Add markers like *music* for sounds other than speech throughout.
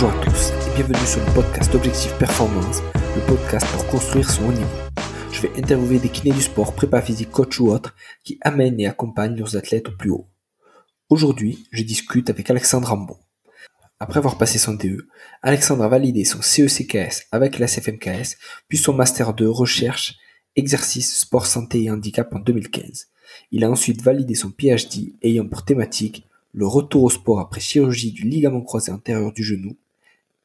Bonjour à tous et bienvenue sur le podcast Objectif Performance, le podcast pour construire son haut niveau. Je vais interviewer des kinés du sport, prépa physique, coach ou autre, qui amènent et accompagnent leurs athlètes au plus haut. Aujourd'hui, je discute avec Alexandre Rambon. Après avoir passé son DE, Alexandre a validé son CECKS avec la CFMKS, puis son Master 2 Recherche, Exercice, Sport, Santé et Handicap en 2015. Il a ensuite validé son PhD ayant pour thématique le retour au sport après chirurgie du ligament croisé antérieur du genou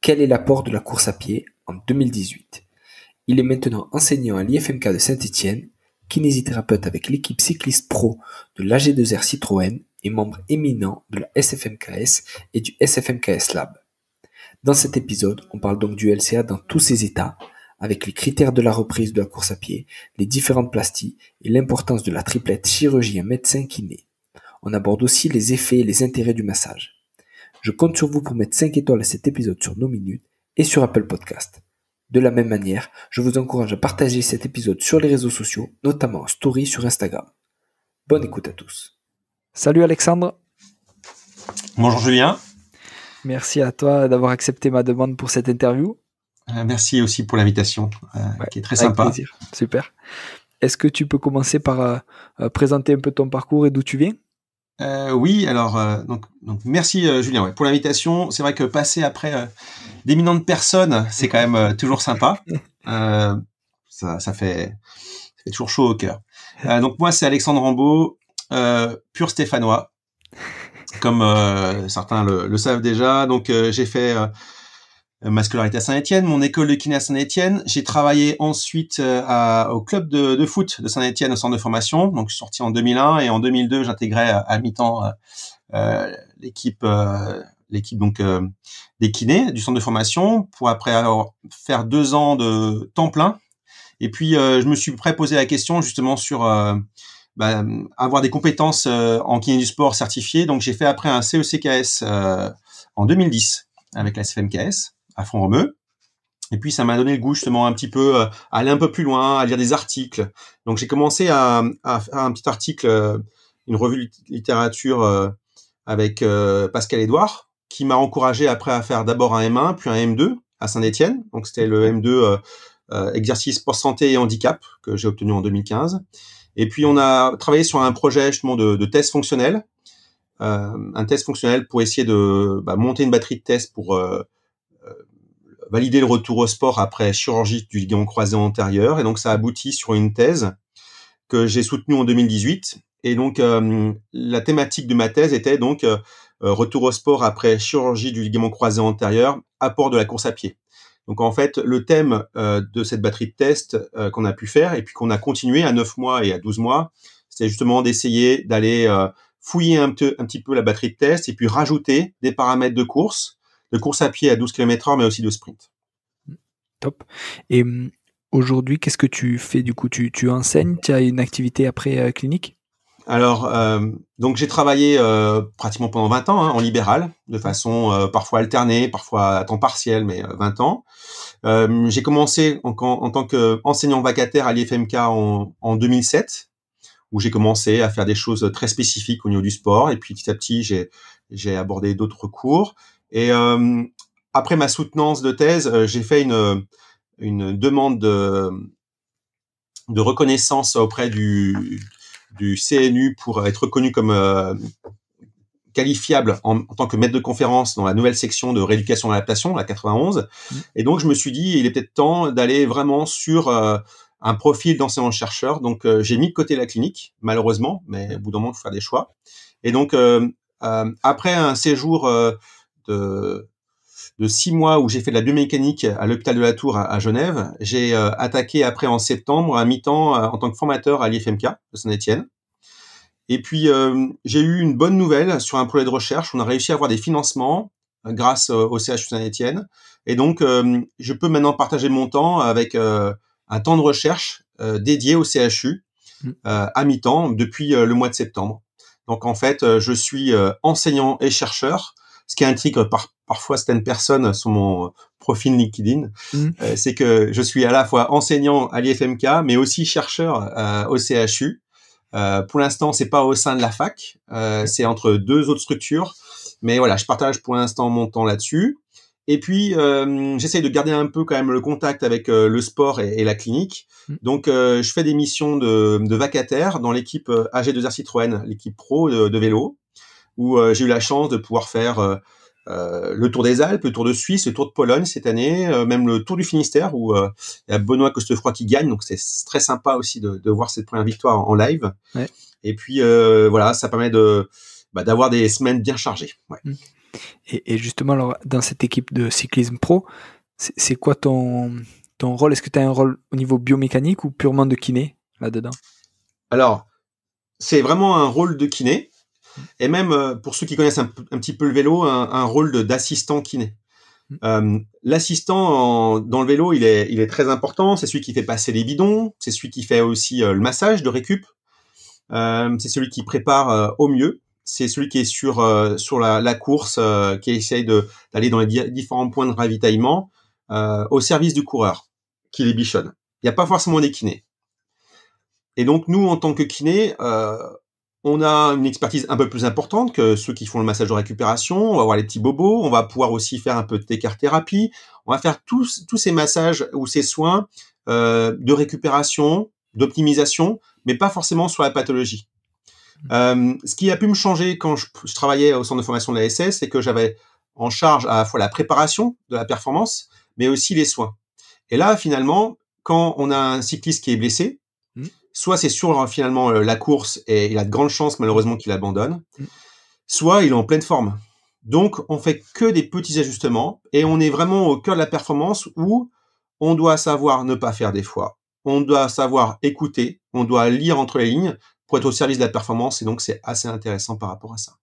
quel est l'apport de la course à pied en 2018 Il est maintenant enseignant à l'IFMK de saint etienne kinésithérapeute avec l'équipe cycliste pro de l'AG2R Citroën et membre éminent de la SFMKS et du SFMKS Lab. Dans cet épisode, on parle donc du LCA dans tous ses états, avec les critères de la reprise de la course à pied, les différentes plasties et l'importance de la triplette chirurgie et médecin kiné On aborde aussi les effets et les intérêts du massage. Je compte sur vous pour mettre 5 étoiles à cet épisode sur nos minutes et sur Apple Podcast. De la même manière, je vous encourage à partager cet épisode sur les réseaux sociaux, notamment en story sur Instagram. Bonne écoute à tous. Salut Alexandre. Bonjour Julien. Merci à toi d'avoir accepté ma demande pour cette interview. Euh, merci aussi pour l'invitation, euh, qui est très avec Plaisir. Super. Est-ce que tu peux commencer par euh, présenter un peu ton parcours et d'où tu viens euh, oui, alors euh, donc, merci euh, Julien pour l'invitation. C'est vrai que passer après d'éminentes personnes, c'est quand même toujours sympa. *laughs* Ça, fait, toujours chaud au cœur. donc moi c'est Alexandre Rambaud, pur stéphanois, comme certains le, le, savent déjà. Donc j'ai fait euh, ma scolarité à Saint-Étienne, mon école de kiné à Saint-Étienne. J'ai travaillé ensuite euh, au club de, foot de Saint-Étienne au centre de formation. Donc, je suis sorti en 2001 et en 2002, j'intégrais euh, à, mi-temps l'équipe l'équipe donc des kinés du centre de formation pour après faire deux ans de temps plein. Et puis, je me suis préposé la question justement sur bah, avoir des compétences en kiné du sport certifiées. Donc, j'ai fait après un CECKS en 2010 avec la SFMKS à fond romeu. Et puis ça m'a donné le goût justement un petit peu à euh, aller un peu plus loin, à lire des articles. Donc j'ai commencé à, faire un petit article, euh, une revue littérature euh, avec Pascal Edouard, qui m'a encouragé après à faire d'abord un M1, puis un M2 à Saint-Étienne. Donc c'était le M2 exercice pour santé et handicap que j'ai obtenu en 2015. Et puis on a travaillé sur un projet justement de, de test fonctionnel, un test fonctionnel pour essayer de bah, monter une batterie de tests pour valider le retour au sport après chirurgie du ligament croisé antérieur. Et donc, ça aboutit sur une thèse que j'ai soutenue en 2018. Et donc, euh, la thématique de ma thèse était donc euh, euh, retour au sport après chirurgie du ligament croisé antérieur, apport de la course à pied. Donc, en fait, le thème de cette batterie de tests qu'on a pu faire et puis qu'on a continué à 9 mois et à 12 mois, c'est justement d'essayer d'aller fouiller un, un petit peu la batterie de test et puis rajouter des paramètres de course de course à pied à 12 km heure, mais aussi de sprint. Top. Et hum, aujourd'hui, qu'est-ce que tu fais du coup tu, enseignes Tu as une activité après euh, clinique alors, euh, donc j'ai travaillé euh, pratiquement pendant 20 ans hein, en libéral, de façon parfois alternée, parfois à temps partiel, mais 20 ans. Hum, j'ai commencé en, tant qu'enseignant vacataire à l'IFMK en, en, 2007, où j'ai commencé à faire des choses très spécifiques au niveau du sport. Et puis petit à petit, j'ai abordé d'autres cours. Et euh, après ma soutenance de thèse, euh, j'ai fait une, une demande de, de, reconnaissance auprès du, du CNU pour être reconnu comme euh, qualifiable en, tant que maître de conférence dans la nouvelle section de rééducation et adaptation, la 91. Mmh. Et donc, je me suis dit, il est peut-être temps d'aller vraiment sur un profil d'enseignant-chercheur. Donc, j'ai mis de côté la clinique, malheureusement, mais au bout d'un moment, il faut faire des choix. Et donc, après un séjour de, de six mois où j'ai fait de la biomécanique à l'hôpital de la Tour à, Genève. J'ai euh, attaqué après en septembre à mi-temps euh, en tant que formateur à l'IFMK de Saint-Étienne. Et puis euh, j'ai eu une bonne nouvelle sur un projet de recherche. On a réussi à avoir des financements grâce au CHU Saint-Étienne. Et donc je peux maintenant partager mon temps avec un temps de recherche dédié au CHU mmh. à mi-temps depuis le mois de septembre. Donc en fait, je suis enseignant et chercheur ce qui intrigue euh, parfois certaines personnes sur mon euh, profil LinkedIn, mmh. euh, c'est que je suis à la fois enseignant à l'IFMK, mais aussi chercheur au CHU. pour l'instant, c'est pas au sein de la fac, c'est entre deux autres structures, mais voilà, je partage pour l'instant mon temps là-dessus. Et puis, j'essaye de garder un peu quand même le contact avec le sport et, la clinique. Mmh. Donc, je fais des missions de, vacataire dans l'équipe AG2R Citroën, l'équipe pro de vélo où euh, j'ai eu la chance de pouvoir faire euh, euh, le Tour des Alpes, le Tour de Suisse, le Tour de Pologne cette année, même le Tour du Finistère où il y a Benoît Costefroy qui gagne, donc c'est très sympa aussi de, voir cette première victoire en, live. Et puis voilà, ça permet de bah, d'avoir des semaines bien chargées. Mmh. Et, justement, dans cette équipe de cyclisme pro, c'est quoi ton, ton rôle Est-ce que tu as un rôle au niveau biomécanique ou purement de kiné là-dedans Alors, c'est vraiment un rôle de kiné. Et même euh, pour ceux qui connaissent un, petit peu le vélo, un, rôle d'assistant kiné. Mm. Euh, l'assistant dans le vélo, il est, il est très important. C'est celui qui fait passer les bidons, c'est celui qui fait aussi euh, le massage de récup, c'est celui qui prépare au mieux, c'est celui qui est sur sur la, course, qui essaye d'aller dans les différents points de ravitaillement au service du coureur, qui les bichonne. Il n'y a pas forcément des kinés. Et donc nous, en tant que kinés, on a une expertise un peu plus importante que ceux qui font le massage de récupération. On va voir les petits bobos. On va pouvoir aussi faire un peu de thérapie. On va faire tous, tous ces massages ou ces soins euh, de récupération, d'optimisation, mais pas forcément sur la pathologie. Mmh. Euh, ce qui a pu me changer quand je, je travaillais au centre de formation de la SS, c'est que j'avais en charge à la fois la préparation de la performance, mais aussi les soins. Et là, finalement, quand on a un cycliste qui est blessé, soit c'est sur hein, finalement euh, la course et il a de grandes chances malheureusement qu'il abandonne, mm. soit il est en pleine forme. Donc on fait que des petits ajustements et on est vraiment au cœur de la performance où on doit savoir ne pas faire des fois, on doit savoir écouter, on doit lire entre les lignes pour être au service de la performance et donc c'est assez intéressant par rapport à ça.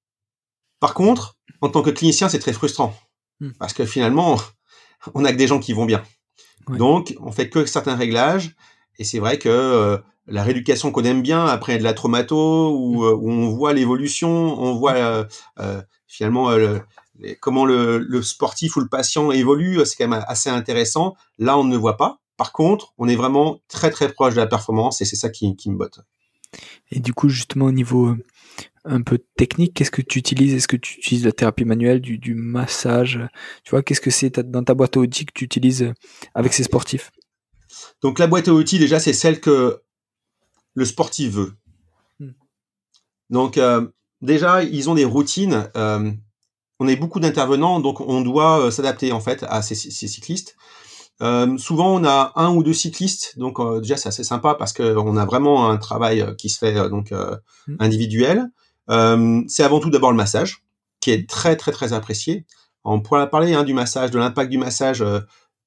Par contre, en tant que clinicien, c'est très frustrant mm. parce que finalement, *laughs* on n'a que des gens qui vont bien. Donc on fait que certains réglages et c'est vrai que euh, la rééducation qu'on aime bien après de la traumato, mmh. euh, où, on voit l'évolution, on voit mmh. euh, euh, finalement comment le, sportif ou le patient évolue, c'est quand même assez intéressant. Là, on ne voit pas. Par contre, on est vraiment très très proche de la performance et c'est ça qui, me botte. Et du coup, justement, au niveau un peu technique, qu'est-ce que tu utilises Est-ce que tu utilises la thérapie manuelle, du, massage Tu vois, qu'est-ce que c'est dans ta boîte à outils que tu utilises avec ces sportifs donc la boîte à outils déjà c'est celle que le sportif veut. Hmm. Donc euh, déjà, ils ont des routines. Euh, on est beaucoup d'intervenants, donc on doit euh, s'adapter en fait à ces, cyclistes. souvent, on a un ou deux cyclistes, donc déjà c'est assez sympa parce qu'on a vraiment un travail qui se fait donc hmm. individuel. c'est avant tout d'abord le massage, qui est très très très apprécié. On pourra parler hein, du massage, de l'impact du massage,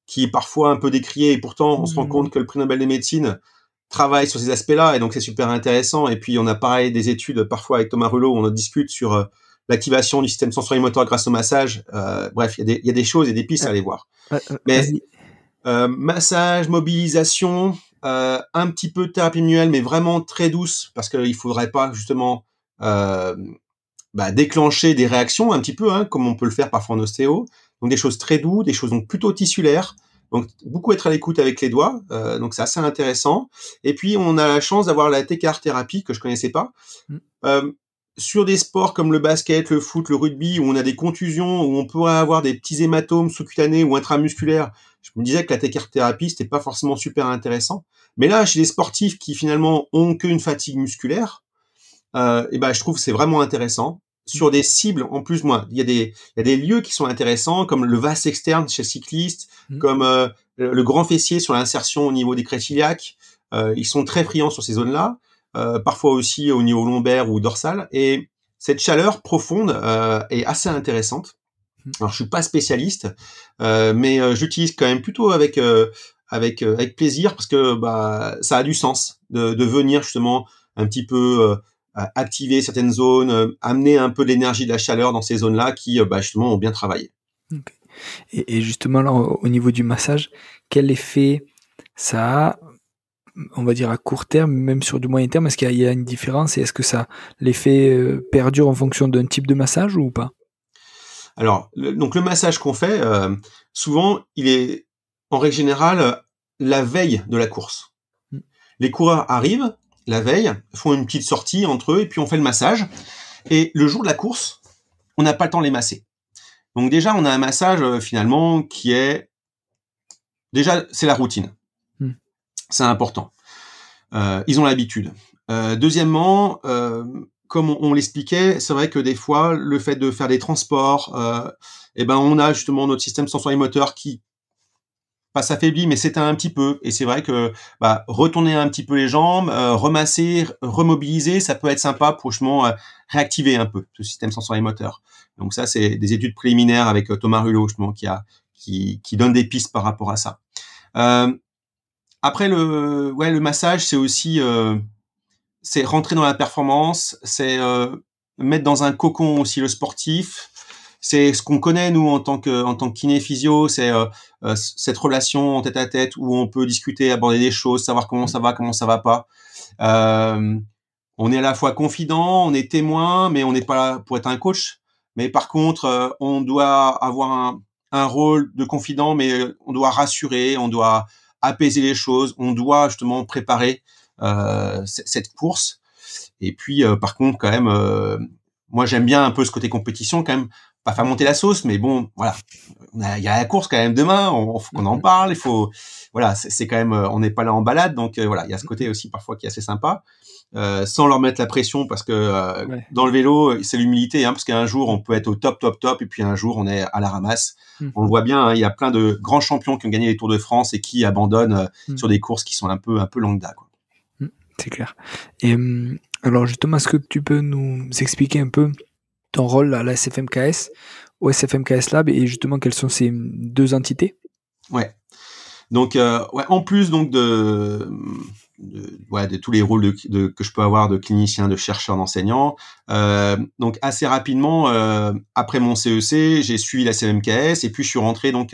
qui est parfois un peu décrié, et pourtant on se rend hmm. compte que le prix Nobel des médecines travaille sur ces aspects-là, et donc c'est super intéressant. Et puis on a pareil des études parfois avec Thomas Rulot, où on en discute sur euh, l'activation du système sang-solide-moteur grâce au massage. Euh, bref, il y, a des choses et des pistes à aller voir. Euh, mais massage, mobilisation, un petit peu de thérapie manuelle, mais vraiment très douce, parce qu'il ne faudrait pas justement bah, déclencher des réactions un petit peu, hein, comme on peut le faire parfois en ostéo. Donc des choses très douces, des choses donc plutôt tissulaires. Donc beaucoup être à l'écoute avec les doigts, euh, donc c'est assez intéressant. Et puis on a la chance d'avoir la TKR que je connaissais pas. Mm. Euh, sur des sports comme le basket, le foot, le rugby, où on a des contusions, où on pourrait avoir des petits hématomes sous-cutanés ou intramusculaires, je me disais que la TKR thérapie c'était pas forcément super intéressant. Mais là, chez les sportifs qui finalement ont qu'une fatigue musculaire, et euh, eh ben je trouve c'est vraiment intéressant sur mm. des cibles en plus moi il y a des lieux qui sont intéressants comme le vaste externe chez mm. euh, le cycliste comme le grand fessier sur l'insertion au niveau des crêtes euh, ils sont très friands sur ces zones là euh, parfois aussi au niveau lombaire ou dorsal et cette chaleur profonde est assez intéressante mm. alors je suis pas spécialiste mais j'utilise quand même plutôt avec avec avec plaisir parce que bah ça a du sens de, de venir justement un petit peu activer certaines zones, euh, amener un peu de l'énergie, de la chaleur dans ces zones-là qui euh, bah, justement ont bien travaillé. Et, justement, au niveau du massage, quel effet ça a, on va dire à court terme, même sur du moyen terme Est-ce qu'il y a une différence et est-ce que ça l'effet euh, perdure en fonction d'un type de massage ou pas Alors, le, donc le massage qu'on fait, souvent, il est en règle générale la veille de la course. Hmm. Les coureurs arrivent, la veille, font une petite sortie entre eux et puis on fait le massage. Et le jour de la course, on n'a pas le temps de les masser. Donc déjà, on a un massage euh, finalement qui est déjà c'est la routine. Hmm. C'est important. Euh, ils ont l'habitude. Euh, deuxièmement, comme on, l'expliquait, c'est vrai que des fois, le fait de faire des transports, eh ben on a justement notre système sensorimoteur moteur qui pas s'affaiblit, mais s'éteint un petit peu. Et c'est vrai que bah, retourner un petit peu les jambes, euh, remasser, remobiliser, ça peut être sympa pour justement euh, réactiver un peu ce système moteur. Donc ça, c'est des études préliminaires avec euh, Thomas Rulot justement qui a qui, qui donne des pistes par rapport à ça. après le ouais le massage, c'est aussi c'est rentrer dans la performance, c'est mettre dans un cocon aussi le sportif, c'est ce qu'on connaît nous en tant que en tant que kiné physio, c'est euh, euh, cette relation en tête à tête où on peut discuter, aborder des choses, savoir comment ça va, comment ça va pas. Euh, on est à la fois confident, on est témoin, mais on n'est pas là pour être un coach. Mais par contre, euh, on doit avoir un, un rôle de confident, mais on doit rassurer, on doit apaiser les choses, on doit justement préparer euh, cette course. Et puis, par contre, quand même, moi j'aime bien un peu ce côté compétition quand même pas faire monter la sauce, mais bon, voilà, il y a la course quand même demain, on, faut qu'on en mhm. parle, il faut, voilà, c'est quand même, euh, on n'est pas là en balade, donc euh, voilà, il y a ce mhm. côté aussi parfois qui est assez sympa, euh, sans leur mettre la pression, parce que dans le vélo, c'est l'humilité, hein, parce qu'un jour on peut être au top, top, top, et puis un jour on est à la ramasse. Mhm. On le voit bien, hein, il y a plein de grands champions qui ont gagné les Tours de France et qui abandonnent sur des courses qui sont un peu, un peu lambda, quoi. c'est clair. Et hum, alors justement, est-ce que tu peux nous expliquer un peu ton rôle à la SFMKS, au SFMKS Lab, et justement quelles sont ces deux entités Ouais. Donc, euh, en plus donc de, tous les rôles que je peux avoir de clinicien, de chercheur, d'enseignant, euh, donc assez rapidement euh, après mon CEC, e j'ai suivi la CMKS et puis je suis rentré donc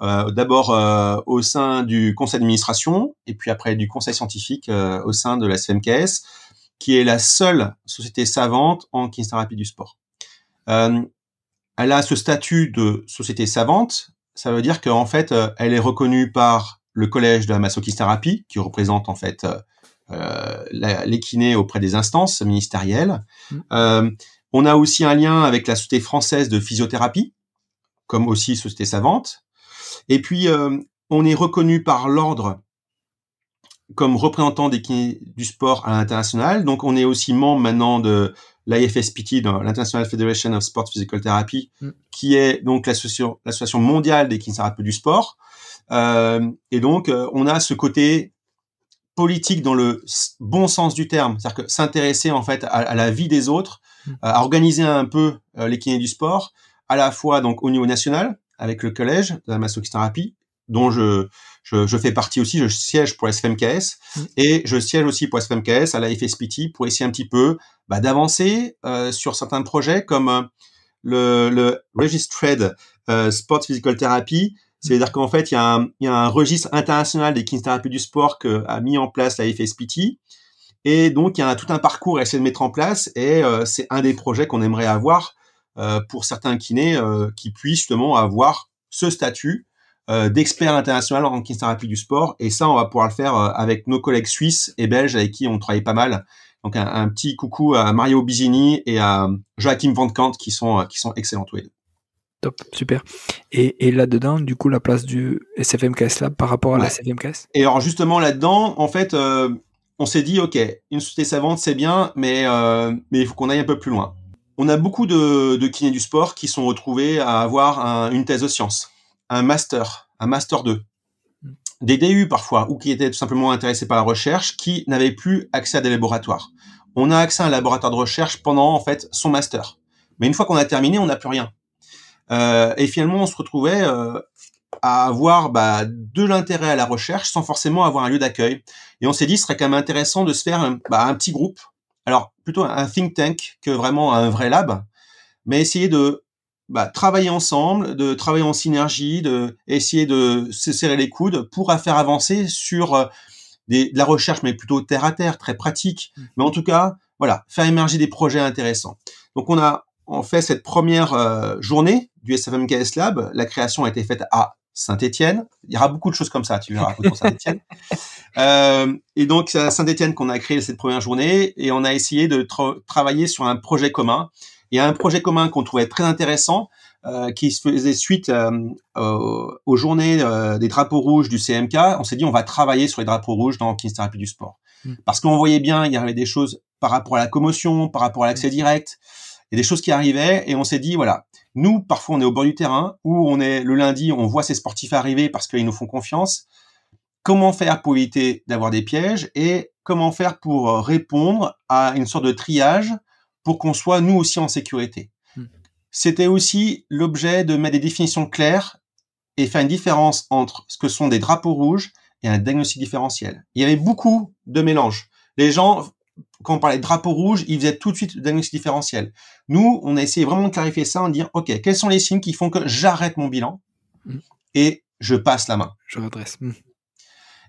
d'abord au sein du conseil d'administration et puis après du conseil scientifique au sein de la CMKS qui est la seule société savante en kinésithérapie du sport. Euh, elle a ce statut de société savante, ça veut dire qu'en fait, euh, elle est reconnue par le collège de la massokinésithérapie, qui représente en fait euh, euh les kinés auprès des instances ministérielles. Mmh. on a aussi un lien avec la Société française de physiothérapie, comme aussi Société savante. Et puis, on est reconnu par l'ordre comme représentant des kinés du sport à l'international. Donc, on est aussi membre maintenant de l'IFSPT, l'International Federation of Sports Physical Therapy, mm. qui est donc l'association mondiale des kinésithérapeutes du sport. Euh, et donc, euh, on a ce côté politique dans le bon sens du terme, c'est-à-dire que s'intéresser en fait à, la vie des autres, mm. euh, à organiser un peu les kinés du sport, à la fois donc au niveau national avec le collège de la massothérapie, dont je je, je, fais partie aussi, je siège pour SFMKS mm. et je siège aussi pour SFMKS à la FSPT pour essayer un petit peu bah, d'avancer euh, sur certains projets comme euh, le, le Registered euh, Sport Physical Therapy. Mm. C'est-à-dire qu'en fait, il y, a un, il y, a un, registre international des kinésithérapeutes du sport que a mis en place la FSPT. Et donc, il y a tout un parcours à essayer de mettre en place. Et euh, c'est un des projets qu'on aimerait avoir euh, pour certains kinés qui puissent justement avoir ce statut euh, d'experts internationaux en kinésithérapie du sport. Et ça, on va pouvoir le faire euh, avec nos collègues suisses et belges avec qui on travaille pas mal. Donc un, petit coucou à Mario Bisini et à Joachim Van Kant qui sont, euh, qui sont excellents tous Top, super. Et, là-dedans, du coup, la place du SFMKS Lab par rapport à la SFMKS Et alors justement, là-dedans, en fait, on s'est dit, OK, une société savante, c'est bien, mais, mais il faut qu'on aille un peu plus loin. On a beaucoup de, kinés du sport qui sont retrouvés à avoir une thèse de sciences un master, un master 2, des DU parfois, ou qui étaient tout simplement intéressés par la recherche, qui n'avaient plus accès à des laboratoires. On a accès à un laboratoire de recherche pendant en fait son master, mais une fois qu'on a terminé, on n'a plus rien. Euh, et finalement, on se retrouvait euh, à avoir bah, de l'intérêt à la recherche sans forcément avoir un lieu d'accueil. Et on s'est dit, ce serait quand même intéressant de se faire un bah, petit groupe. Alors plutôt un think tank que vraiment un vrai lab, mais essayer de bah, travailler ensemble, de travailler en synergie, de essayer de se serrer les coudes pour faire avancer sur euh, des, de la recherche, mais plutôt terre à terre, très pratique. Mmh. Mais en tout cas, voilà, faire émerger des projets intéressants. Donc on a en fait cette première euh, journée du SFMKS Lab. La création a été faite à Saint-Étienne. Il y aura beaucoup de choses comme ça, tu verras, pour Saint-Étienne. *laughs* Euh, et donc c'est à Saint-Étienne qu'on a créé cette première journée et on a essayé de travailler sur un projet commun il y a un projet commun qu'on trouvait très intéressant, euh, qui se faisait suite euh, euh, aux, journées des drapeaux rouges du CMK, on s'est dit on va travailler sur les drapeaux rouges dans le du sport. Mm. Parce qu'on voyait bien, il y avait des choses par rapport à la commotion, par rapport à l'accès mm. direct, il y a des choses qui arrivaient et on s'est dit voilà, nous parfois on est au bord du terrain ou on est le lundi, on voit ces sportifs arriver parce qu'ils nous font confiance. Comment faire pour éviter d'avoir des pièges et comment faire pour répondre à une sorte de triage pour qu'on soit nous aussi en sécurité. Hmm. C'était aussi l'objet de mettre des définitions claires et faire une différence entre ce que sont des drapeaux rouges et un diagnostic différentiel. Il y avait beaucoup de mélanges. Les gens, quand on parlait de drapeau rouge, ils faisaient tout de suite le diagnostic différentiel. Nous, on a essayé vraiment de clarifier ça en disant, OK, quels sont les signes qui font que j'arrête mon bilan hmm. et je passe la main. Je redresse. Hmm.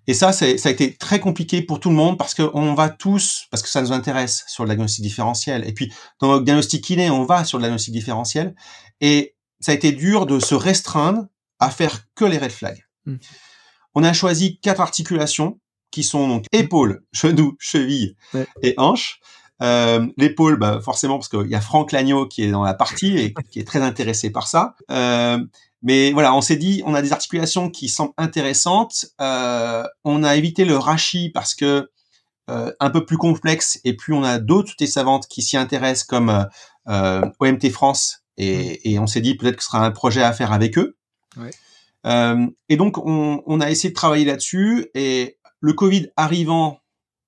Et ça, ça a été très compliqué pour tout le monde parce qu'on va tous, parce que ça nous intéresse sur le diagnostic différentiel. Et puis, dans le diagnostic kiné, on va sur le diagnostic différentiel. Et ça a été dur de se restreindre à faire que les red flags. Hmm. On a choisi quatre articulations qui sont donc épaule, *laughs* genou, cheville et hanche. Euh, l'épaule, bah, forcément, parce qu'il y a Franck Lagneau qui est dans la partie et qui est très intéressé par ça. Euh, mais voilà, on s'est dit, on a des articulations qui semblent intéressantes. Euh, on a évité le rachis parce que euh, un peu plus complexe. Et puis on a d'autres des savantes qui s'y intéressent comme euh, OMT France. Et, on s'est dit peut-être que ce sera un projet à faire avec eux. et donc on, a essayé de travailler là-dessus. Et le Covid arrivant,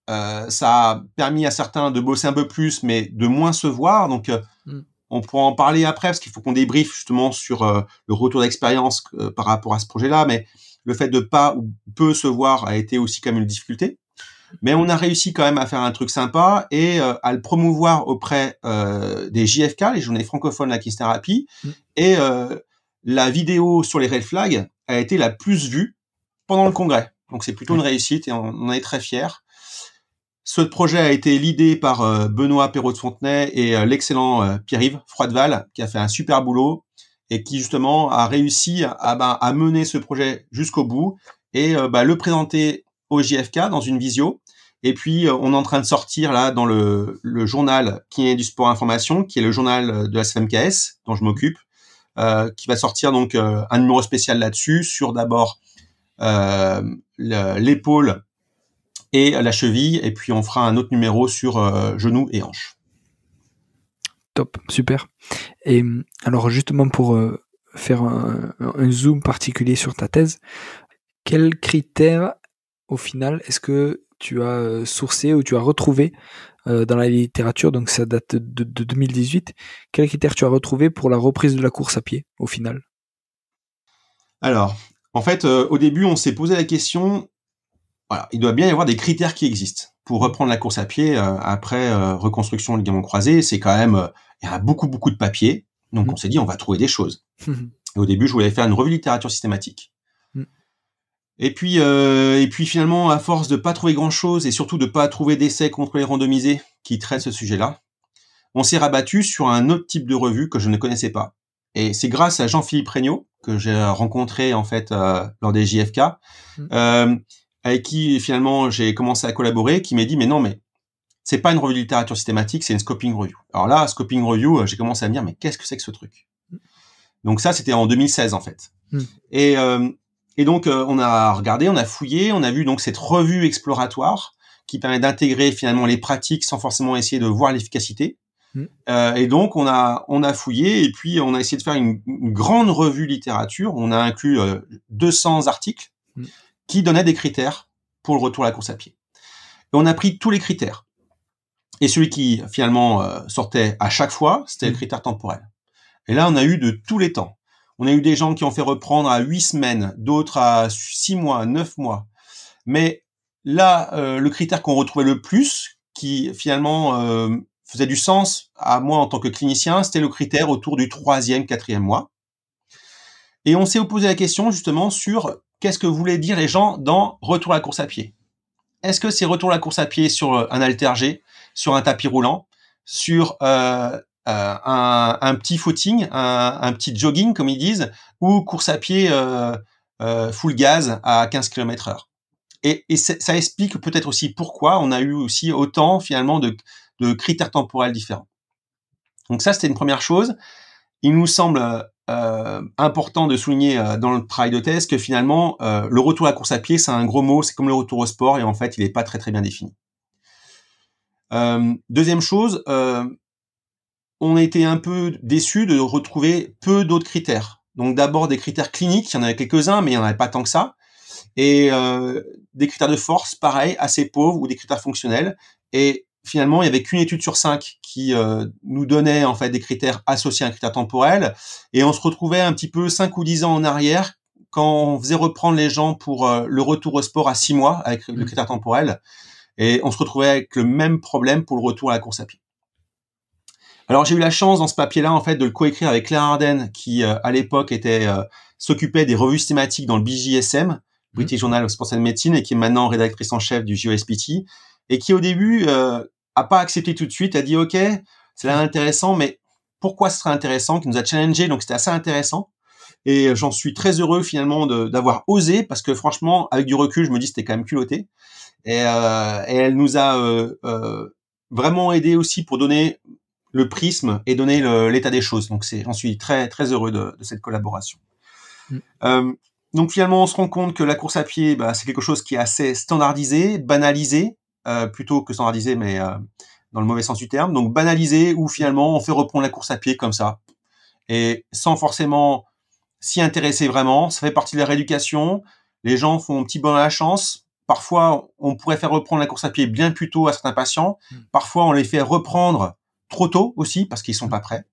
ça a permis à certains de bosser un peu plus, mais de moins se voir. Donc mm on pourra en parler après parce qu'il faut qu'on débriefe justement sur euh, le retour d'expérience euh, par rapport à ce projet-là. Mais le fait de pas ou peu se voir a été aussi quand même une difficulté. Mais on a réussi quand même à faire un truc sympa et euh, à le promouvoir auprès des JFK, les journées francophones de la Kistérapie. Mmh. Et la vidéo sur les red flags a été la plus vue pendant le congrès. Donc c'est plutôt une réussite et on, on est très fiers. Ce projet a été l'idée par euh, Benoît Perrault de Fontenay et euh, l'excellent euh, Pierre-Yves Froideval, qui a fait un super boulot et qui justement a réussi à, à bah, mener ce projet jusqu'au bout et bah, le présenter au JFK dans une visio. Et puis, on est en train de sortir là dans le, journal qui est du sport information, qui est le journal de la SFMKS dont je m'occupe, qui va sortir donc un numéro spécial là-dessus sur d'abord l'épaule et la cheville, et puis on fera un autre numéro sur euh, genou et hanches. Top, super. Et hum, alors justement pour euh, faire un, zoom particulier sur ta thèse, quels critères au final est-ce que tu as euh, sourcé ou tu as retrouvé dans la littérature, donc ça date de, 2018, quels critères tu as retrouvé pour la reprise de la course à pied au final Alors, en fait, au début, on s'est posé la question il doit bien y avoir des critères qui existent. Pour reprendre la course à pied euh, après euh, reconstruction du diamant croisé, c'est quand même euh, il y a beaucoup beaucoup de papier. Donc mmh. on s'est dit on va trouver des choses. *laughs* au début, je voulais faire une revue de littérature systématique. Mmh. Et puis, et puis finalement, à force de pas trouver grand chose et surtout de pas trouver d'essais contre les randomisés qui traitent ce sujet-là, on s'est rabattu sur un autre type de revue que je ne connaissais pas. Et c'est grâce à Jean-Philippe Regnault que j'ai rencontré en fait lors des JFK, mmh avec qui finalement j'ai commencé à collaborer, qui m'a dit mais non mais c'est pas une revue de littérature systématique, c'est une scoping review. Alors là, scoping review, euh, j'ai commencé à me dire mais qu'est-ce que c'est que ce truc Donc ça, c'était en 2016 en fait. Hmm. Euh, et, donc euh, on a regardé, on a fouillé, on a vu donc cette revue exploratoire qui permet d'intégrer finalement les pratiques sans forcément essayer de voir l'efficacité. Hmm. et donc on a on a fouillé et puis on a essayé de faire une, grande revue littérature. On a inclus 200 articles. Hmm qui donnait des critères pour le retour à la course à pied. Et on a pris tous les critères. Et celui qui finalement euh, sortait à chaque fois, c'était le mm. critère temporel. Et là, on a eu de tous les temps. On a eu des gens qui ont fait reprendre à huit semaines, d'autres à six mois, neuf mois. Mais là, euh, le critère qu'on retrouvait le plus, qui finalement euh, faisait du sens à moi en tant que clinicien, c'était le critère autour du troisième, quatrième mois. Et on s'est opposé la question justement sur qu'est-ce que voulaient dire les gens dans retour à la course à pied Est-ce que c'est retour à la course à pied sur euh, un altergé, sur un tapis roulant, sur euh, euh, un, petit footing, un, petit jogging comme ils disent, ou course à pied full gaz à 15 km heure Et, ça explique peut-être aussi pourquoi on a eu aussi autant finalement de, de critères temporels différents. Donc ça, c'était une première chose. Il nous semble euh, important de souligner euh, dans le travail de thèse que finalement, euh, le retour à la course à pied, c'est un gros mot, c'est comme le retour au sport, et en fait, il n'est pas très très bien défini. deuxième chose, on a été un peu déçu de retrouver peu d'autres critères. Donc d'abord des critères cliniques, il y en avait quelques-uns, mais il n'y en avait pas tant que ça. Et des critères de force, pareil, assez pauvres, ou des critères fonctionnels. Et finalement, il y avait qu'une étude sur cinq qui euh, nous donnait en fait des critères associés à un critère temporel, et on se retrouvait un petit peu cinq ou dix ans en arrière quand on faisait reprendre les gens pour euh, le retour au sport à six mois avec le mmh. critère temporel, et on se retrouvait avec le même problème pour le retour à la course à pied. Alors j'ai eu la chance dans ce papier-là en fait de le coécrire avec Claire Arden qui euh, à l'époque était s'occupait des revues systématiques dans le BJSM, British Journal of Sports and Medicine, et qui est maintenant rédactrice en chef du JOSPT, et qui au début euh, a pas accepté tout de suite, a dit ok, c'est intéressant, mais pourquoi ce serait intéressant, qui nous a challengé, donc c'était assez intéressant. Et j'en suis très heureux finalement d'avoir osé parce que franchement, avec du recul, je me dis c'était quand même culotté. Et, euh, elle nous a euh, euh, vraiment aidé aussi pour donner le prisme et donner l'état des choses. Donc j'en suis très très heureux de, cette collaboration. Mm. donc finalement, on se rend compte que la course à pied, bah, c'est quelque chose qui est assez standardisé, banalisé, euh, plutôt que standardiser, mais euh, dans le mauvais sens du terme. Donc banaliser ou finalement on fait reprendre la course à pied comme ça et sans forcément s'y intéresser vraiment. Ça fait partie de la rééducation. Les gens font un petit bon à la chance. Parfois, on pourrait faire reprendre la course à pied bien plus tôt à certains patients. Hmm. Parfois, on les fait reprendre trop tôt aussi parce qu'ils sont hmm. pas prêts.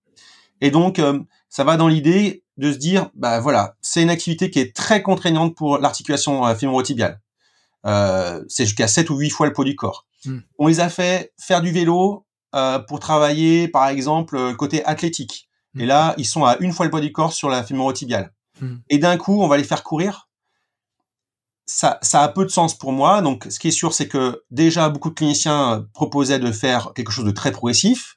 Et donc, euh, ça va dans l'idée de se dire, bah voilà, c'est une activité qui est très contraignante pour l'articulation fémoro-tibiale euh, c'est jusqu'à 7 ou 8 fois le poids du corps. Hmm. On les a fait faire du vélo euh, pour travailler, par exemple, le euh, côté athlétique. Et hmm. là, ils sont à une fois le poids du corps sur la fémorotibiale. Hmm. Et d'un coup, on va les faire courir. Ça, ça a peu de sens pour moi. Donc, ce qui est sûr, c'est que déjà, beaucoup de cliniciens euh, proposaient de faire quelque chose de très progressif.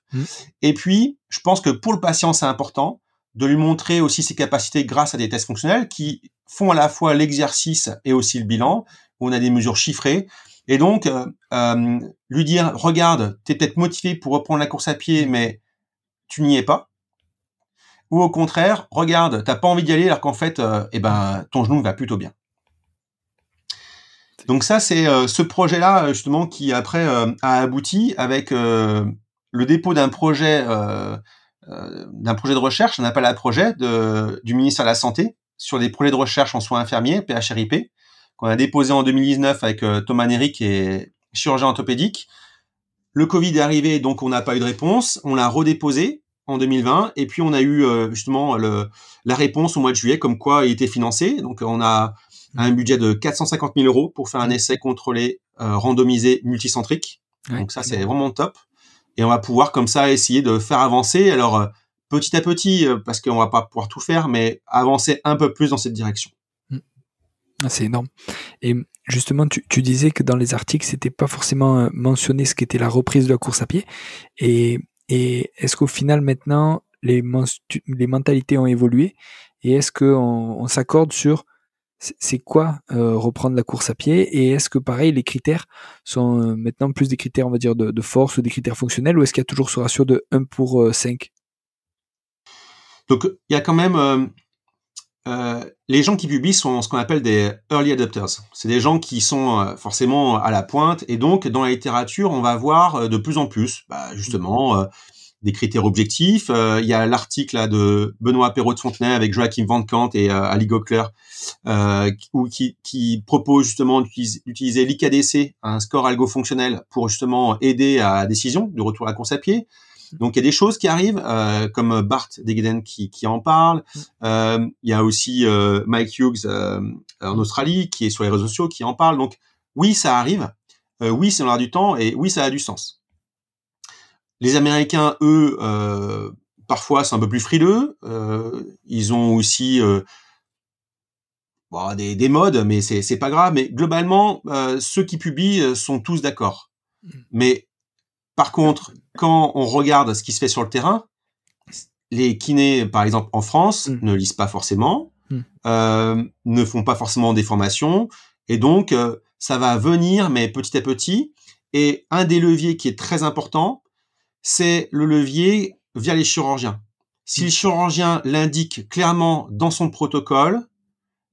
Et puis, je pense que pour le patient, c'est important de lui montrer aussi ses capacités grâce à des tests fonctionnels qui font à la fois l'exercice et aussi le bilan on a des mesures chiffrées. Et donc, euh, euh, lui dire, regarde, tu es peut-être motivé pour reprendre la course à pied, mais tu n'y es pas. Ou au contraire, regarde, tu n'as pas envie d'y aller alors qu'en fait, euh, eh ben, ton genou va plutôt bien. Donc ça, c'est ce projet-là, justement, qui après a abouti avec le dépôt d'un projet, d'un projet de recherche, un appel à projet de, du ministère de la Santé sur des projets de recherche en soins infirmiers, PHRIP, qu'on a déposé en 2019 avec euh, Thomas Néry, et chirurgien orthopédique. Le Covid est arrivé, donc on n'a pas eu de réponse. On l'a redéposé en 2020, et puis on a eu euh, justement le, la réponse au mois de juillet, comme quoi il était financé. Donc on a un budget de 450 000 euros pour faire un essai contrôlé, euh, randomisé, multicentrique. donc ça, c'est vraiment top. Et on va pouvoir comme ça essayer de faire avancer. Alors petit à petit, parce qu'on va pas pouvoir tout faire, mais avancer un peu plus dans cette direction. C'est énorme. Et justement, tu, disais que dans les articles, c'était pas forcément euh, mentionné ce qu'était la reprise de la course à pied. Et, et est-ce qu'au final, maintenant, les, les mentalités ont évolué Et est-ce qu'on s'accorde sur c'est quoi euh, reprendre la course à pied Et est-ce que, pareil, les critères sont euh, maintenant plus des critères, on va dire, de, force ou des critères fonctionnels Ou est-ce qu'il y a toujours ce ratio de 1 pour 5 Donc, il y a quand même euh, les gens qui publient sont ce qu'on appelle des early adopters. C'est des gens qui sont euh, forcément à la pointe. Et donc, dans la littérature, on va voir euh, de plus en plus, bah, justement, mm-hmm. des critères objectifs. Il y a l'article de Benoît Perrault de Fontenay avec Joachim Van Kant et Ali Gokler qui, propose justement d'utiliser l'IKDC, un score algo-fonctionnel, pour justement aider à la décision de retour à la course à pied. Mm. Donc il y a des choses qui arrivent, euh, comme euh, Bart Degeden qui, en parle. Mm. Euh, il y a aussi Mike Hughes en mm. Australie qui est sur les réseaux sociaux qui en parle. Donc oui, ça arrive. oui, c'est l'air du temps et oui, ça a du sens. Les Américains, eux, parfois, sont un peu plus frileux. ils ont aussi des, des, modes, mais c'est pas grave. Mais globalement, ceux qui publient sont tous d'accord. Mais par contre, quand on regarde ce qui se fait sur le terrain, les kinés, par exemple, en France, mm. ne lisent pas forcément, mm. euh, ne font pas forcément des formations, et donc euh, ça va venir, mais petit à petit. Et un des leviers qui est très important, c'est le levier via les chirurgiens. Si le chirurgien l'indique clairement dans son protocole,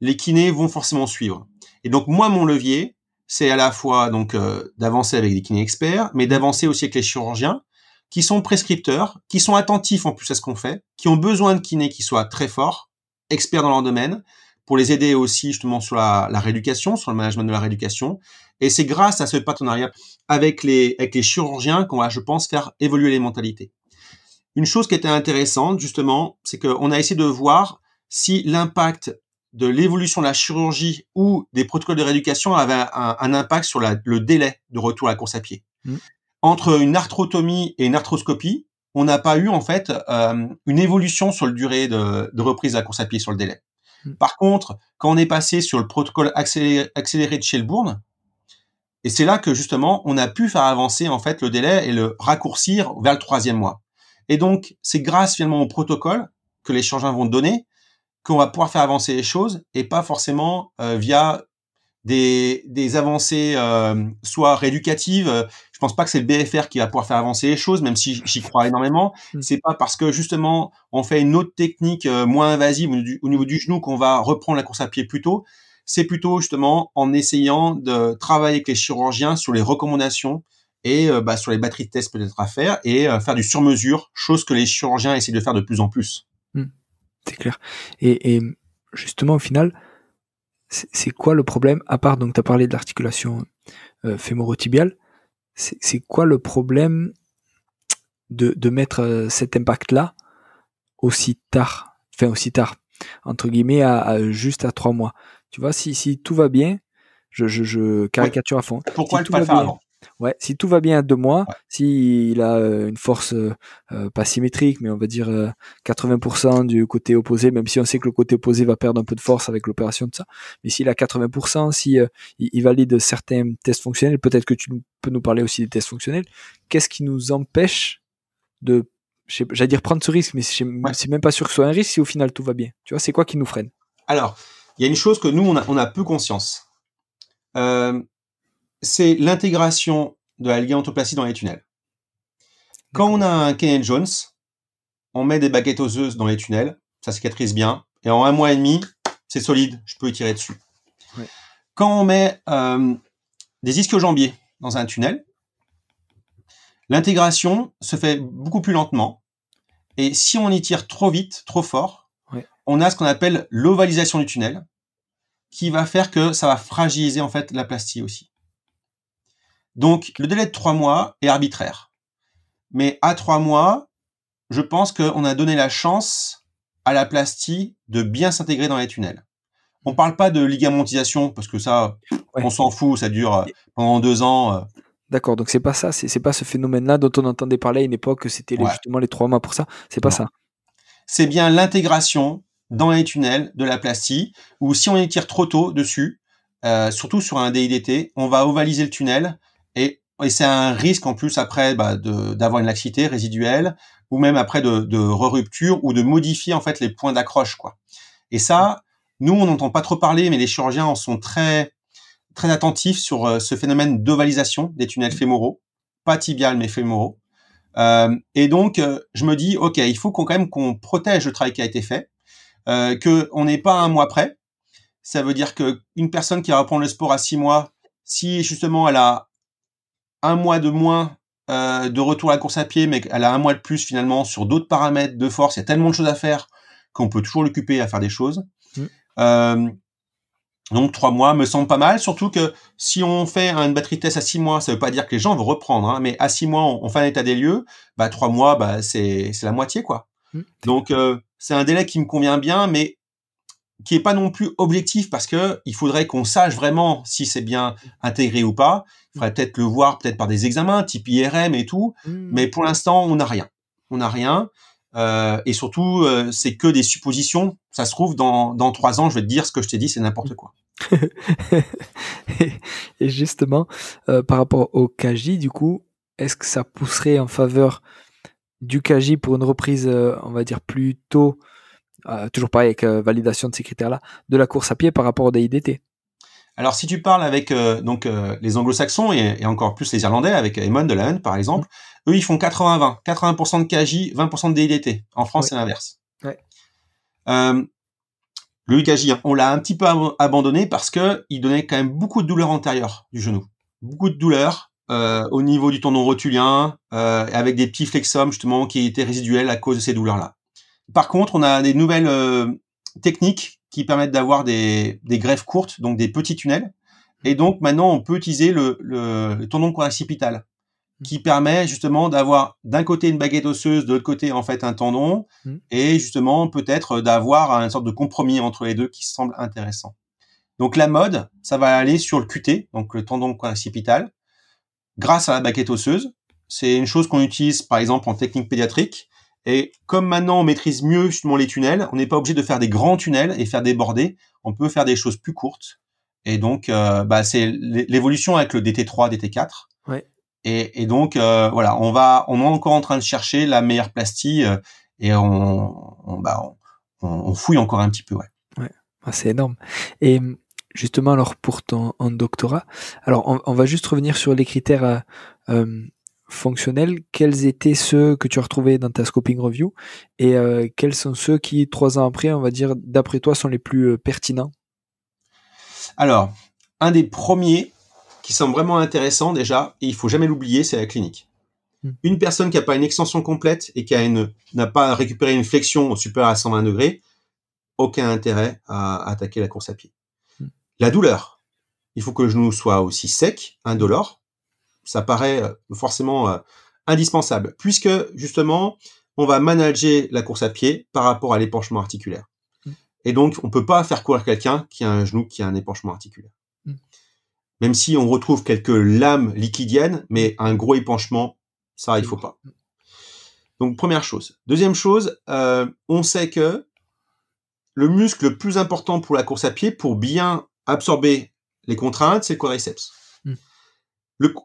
les kinés vont forcément suivre. Et donc moi, mon levier, c'est à la fois donc euh, d'avancer avec des kinés experts, mais d'avancer aussi avec les chirurgiens qui sont prescripteurs, qui sont attentifs en plus à ce qu'on fait, qui ont besoin de kinés qui soient très forts, experts dans leur domaine, pour les aider aussi justement sur la, rééducation, sur le management de la rééducation. Et c'est grâce à ce partenariat avec les, avec les chirurgiens qu'on va, je pense, faire évoluer les mentalités. Une chose qui était intéressante, justement, c'est qu'on a essayé de voir si l'impact de l'évolution de la chirurgie ou des protocoles de rééducation avait un, impact sur le délai de retour à la course à pied. Mmh. Entre une arthrotomie et une arthroscopie, on n'a pas eu en fait euh, une évolution sur le durée de, reprise à la course à pied sur le délai. Mmh. Par contre, quand on est passé sur le protocole accéléré, de Shelbourne, et c'est là que justement on a pu faire avancer en fait le délai et le raccourcir vers le troisième mois. Et donc c'est grâce finalement au protocole que les changements vont donner qu'on va pouvoir faire avancer les choses et pas forcément euh, via des, avancées euh, soit rééducatives. Euh, je pense pas que c'est le BFR qui va pouvoir faire avancer les choses, même si j'y crois énormément. Mm. C'est pas parce que justement on fait une autre technique moins invasive au niveau du genou qu'on va reprendre la course à pied plus tôt c'est plutôt justement en essayant de travailler avec les chirurgiens sur les recommandations et bah, sur les batteries de tests peut-être à faire et faire du sur-mesure, chose que les chirurgiens essaient de faire de plus en plus. C'est clair. Et, justement, au final, c'est quoi le problème À part, donc, tu as parlé de l'articulation euh, fémorotibiale. C'est quoi le problème de, mettre euh, cet impact-là aussi tard Enfin, aussi tard, entre guillemets, à, juste à trois mois. Tu vois, si, tout va bien, je, caricature à fond. Pourquoi bien, Ouais, si tout va bien à deux mois, s'il a euh, une force euh, euh, pas symétrique, mais on va dire 80% du côté opposé, même si on sait que le côté opposé va perdre un peu de force avec l'opération de ça, mais s'il a 80%, si il, valide certains tests fonctionnels, peut-être que tu peux nous parler aussi des tests fonctionnels, qu'est-ce qui nous empêche de, j'allais dire prendre ce risque, mais c'est même pas sûr que ce soit un risque si au final tout va bien. Tu vois, c'est quoi qui nous freine Alors, il y a une chose que nous, on a, on a peu conscience. Euh, c'est l'intégration de la ligantoplastie dans les tunnels. Quand on a un Ken Jones, on met des baguettes oseuses dans les tunnels, ça cicatrise bien, et en un mois et demi, c'est solide, je peux y tirer dessus. Quand on met euh, des ischios jambiers dans un tunnel, l'intégration se fait beaucoup plus lentement, et si on y tire trop vite, trop fort, on a ce qu'on appelle l'ovalisation du tunnel, qui va faire que ça va fragiliser en fait la plastie aussi. Donc, le délai de trois mois est arbitraire. Mais à trois mois, je pense qu'on a donné la chance à la plastie de bien s'intégrer dans les tunnels. On ne parle pas de ligamentisation parce que ça, on s'en fout, ça dure euh, pendant deux ans. Euh. D'accord, donc c'est pas ça, c'est pas ce phénomène-là dont on entendait parler à une époque que c'était justement les trois mois pour ça. C'est pas ça. C'est bien l'intégration dans les tunnels de la plastie ou si on étire trop tôt dessus, euh, surtout sur un DIDT, on va ovaliser le tunnel et c'est un risque en plus après bah, d'avoir une laxité résiduelle ou même après de, de re-rupture ou de modifier en fait les points d'accroche quoi. Et ça, nous on n'entend pas trop parler, mais les chirurgiens en sont très très attentifs sur euh, ce phénomène d'ovalisation des tunnels mmh. fémoraux, pas tibial mais fémoraux. Euh, et donc euh, je me dis ok, il faut qu'on quand même qu'on protège le travail qui a été fait, euh, que on n'est pas un mois près. Ça veut dire que une personne qui va reprendre le sport à six mois, si justement elle a un mois de moins euh, de retour à la course à pied, mais elle a un mois de plus finalement sur d'autres paramètres de force. Il y a tellement de choses à faire qu'on peut toujours l'occuper à faire des choses. Mm. Euh, donc trois mois me semble pas mal, surtout que si on fait une batterie test à six mois, ça veut pas dire que les gens vont reprendre, hein. mais à six mois, on, fait un état des lieux, bah trois mois, bah c'est la moitié quoi. Mm. Donc euh, c'est un délai qui me convient bien, mais qui est pas non plus objectif parce que il faudrait qu'on sache vraiment si c'est bien intégré ou pas. Il faudrait peut-être le voir peut-être par des examens type IRM et tout, hmm. mais pour l'instant on n'a rien. On n'a rien. Euh, et surtout, euh, c'est que des suppositions. Ça se trouve, dans, trois ans, je vais te dire ce que je t'ai dit, c'est n'importe quoi. *laughs* et, justement, euh, par rapport au KJ, du coup, est-ce que ça pousserait en faveur du KJ pour une reprise, on va dire, plus tôt euh, toujours pareil avec euh, validation de ces critères-là, de la course à pied par rapport au DIDT. Alors si tu parles avec euh, donc les anglo-saxons et, encore plus les irlandais, avec Eamon de la Hunt par exemple, mm. eux ils font 80-20, 80%, de KJ, 20% de DIDT. En France c'est l'inverse. le KJ, on l'a un petit peu abandonné parce que il donnait quand même beaucoup de douleurs antérieures du genou. Beaucoup de douleurs au niveau du tendon rotulien, avec des petits flexums justement qui étaient résiduels à cause de ces douleurs-là. Par contre, on a des nouvelles euh, techniques qui permettent d'avoir des, des greffes courtes, donc des petits tunnels. Et donc maintenant, on peut utiliser le, tendon coaxipital mmh. qui permet justement d'avoir d'un côté une baguette osseuse, de l'autre côté en fait un tendon, mmh. et justement peut-être euh, d'avoir une sorte de compromis entre les deux qui semble intéressant. Donc la mode, ça va aller sur le QT, donc le tendon coaxipital, grâce à la baguette osseuse. C'est une chose qu'on utilise par exemple en technique pédiatrique. Et comme maintenant on maîtrise mieux justement les tunnels, on n'est pas obligé de faire des grands tunnels et faire déborder. On peut faire des choses plus courtes. Et donc, euh, bah, c'est l'évolution avec le DT3, DT4. Ouais. Et, donc, euh, voilà, on va, on est encore en train de chercher la meilleure plastie euh, et on, on, bah, on, fouille encore un petit peu. Ouais. ouais. Ah, c'est énorme. Et justement, alors pour ton en doctorat, alors on, on va juste revenir sur les critères fonctionnels, quels étaient ceux que tu as retrouvés dans ta scoping review et euh, quels sont ceux qui, trois ans après, on va dire, d'après toi, sont les plus euh, pertinents Alors, un des premiers qui semble vraiment intéressant déjà, et il faut jamais l'oublier, c'est la clinique. Hmm. Une personne qui n'a pas une extension complète et qui n'a pas récupéré une flexion supérieure à 120 degrés, aucun intérêt à attaquer la course à pied. Hmm. La douleur. Il faut que le genou soit aussi sec, indolore, ça paraît euh, forcément euh, indispensable, puisque justement, on va manager la course à pied par rapport à l'épanchement articulaire. Mm. Et donc, on ne peut pas faire courir quelqu'un qui a un genou qui a un épanchement articulaire. Mm. Même si on retrouve quelques lames liquidiennes, mais mm. un gros épanchement, ça, il faut pas. Donc, première chose. Deuxième chose, euh, on sait que le muscle le plus important pour la course à pied, pour bien absorber les contraintes, c'est le quadriceps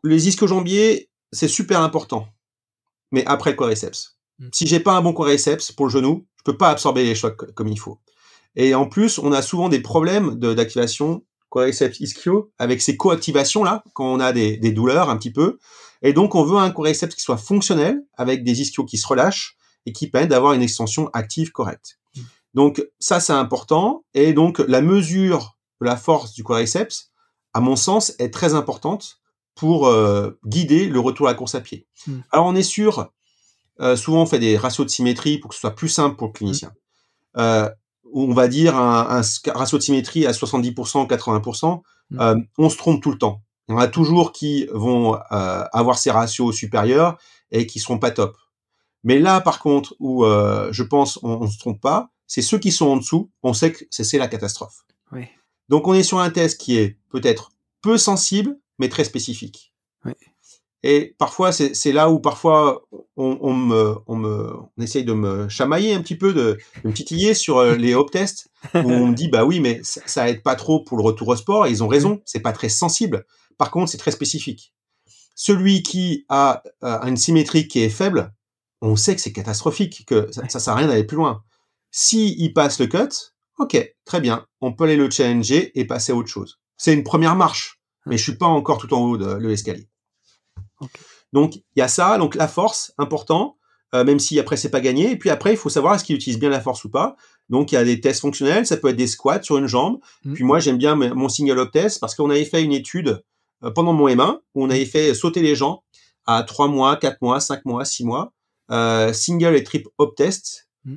les ischio-jambiers, c'est super important, mais après le quadriceps. Mm. Si j'ai pas un bon quadriceps pour le genou, je peux pas absorber les chocs comme il faut. Et en plus, on a souvent des problèmes d'activation de, quadriceps ischio avec ces coactivations là quand on a des, douleurs un petit peu. Et donc, on veut un quadriceps qui soit fonctionnel avec des ischios qui se relâchent et qui permettent d'avoir une extension active correcte. Mm. Donc, ça, c'est important. Et donc, la mesure de la force du quadriceps, à mon sens, est très importante pour euh, guider le retour à la course à pied. Hmm. Alors on est sûr, euh, souvent on fait des ratios de symétrie pour que ce soit plus simple pour le clinicien. Hmm. Euh, on va dire un, un, ratio de symétrie à 70%, 80%, hmm. euh, on se trompe tout le temps. Il y en a toujours qui vont euh, avoir ces ratios supérieurs et qui seront pas top. Mais là, par contre, où je pense on, on se trompe pas, c'est ceux qui sont en dessous, on sait que c'est la catastrophe. Oui. Donc on est sur un test qui est peut-être peu sensible, mais très spécifique. Et parfois, c'est là où parfois on, on, me, on, me, on essaye de me chamailler un petit peu, de, me titiller sur euh, les hop tests, où on me dit bah oui, mais ça, n'aide aide pas trop pour le retour au sport. Et ils ont raison, c'est pas très sensible. Par contre, c'est très spécifique. Celui qui a euh, une symétrie qui est faible, on sait que c'est catastrophique, que ça, ça sert à rien d'aller plus loin. Si il passe le cut, ok, très bien, on peut aller le challenger et passer à autre chose. C'est une première marche mais je suis pas encore tout en haut de, l'escalier. Donc il y a ça, donc la force, important, euh, même si après c'est pas gagné. Et puis après, il faut savoir est-ce qu'il utilise bien la force ou pas. Donc il y a des tests fonctionnels, ça peut être des squats sur une jambe. Mm. Puis moi j'aime bien mon single hop test parce qu'on avait fait une étude euh, pendant mon M1 où on avait fait sauter les gens à 3 mois, 4 mois, 5 mois, 6 mois, euh, single et trip hop test. Mm.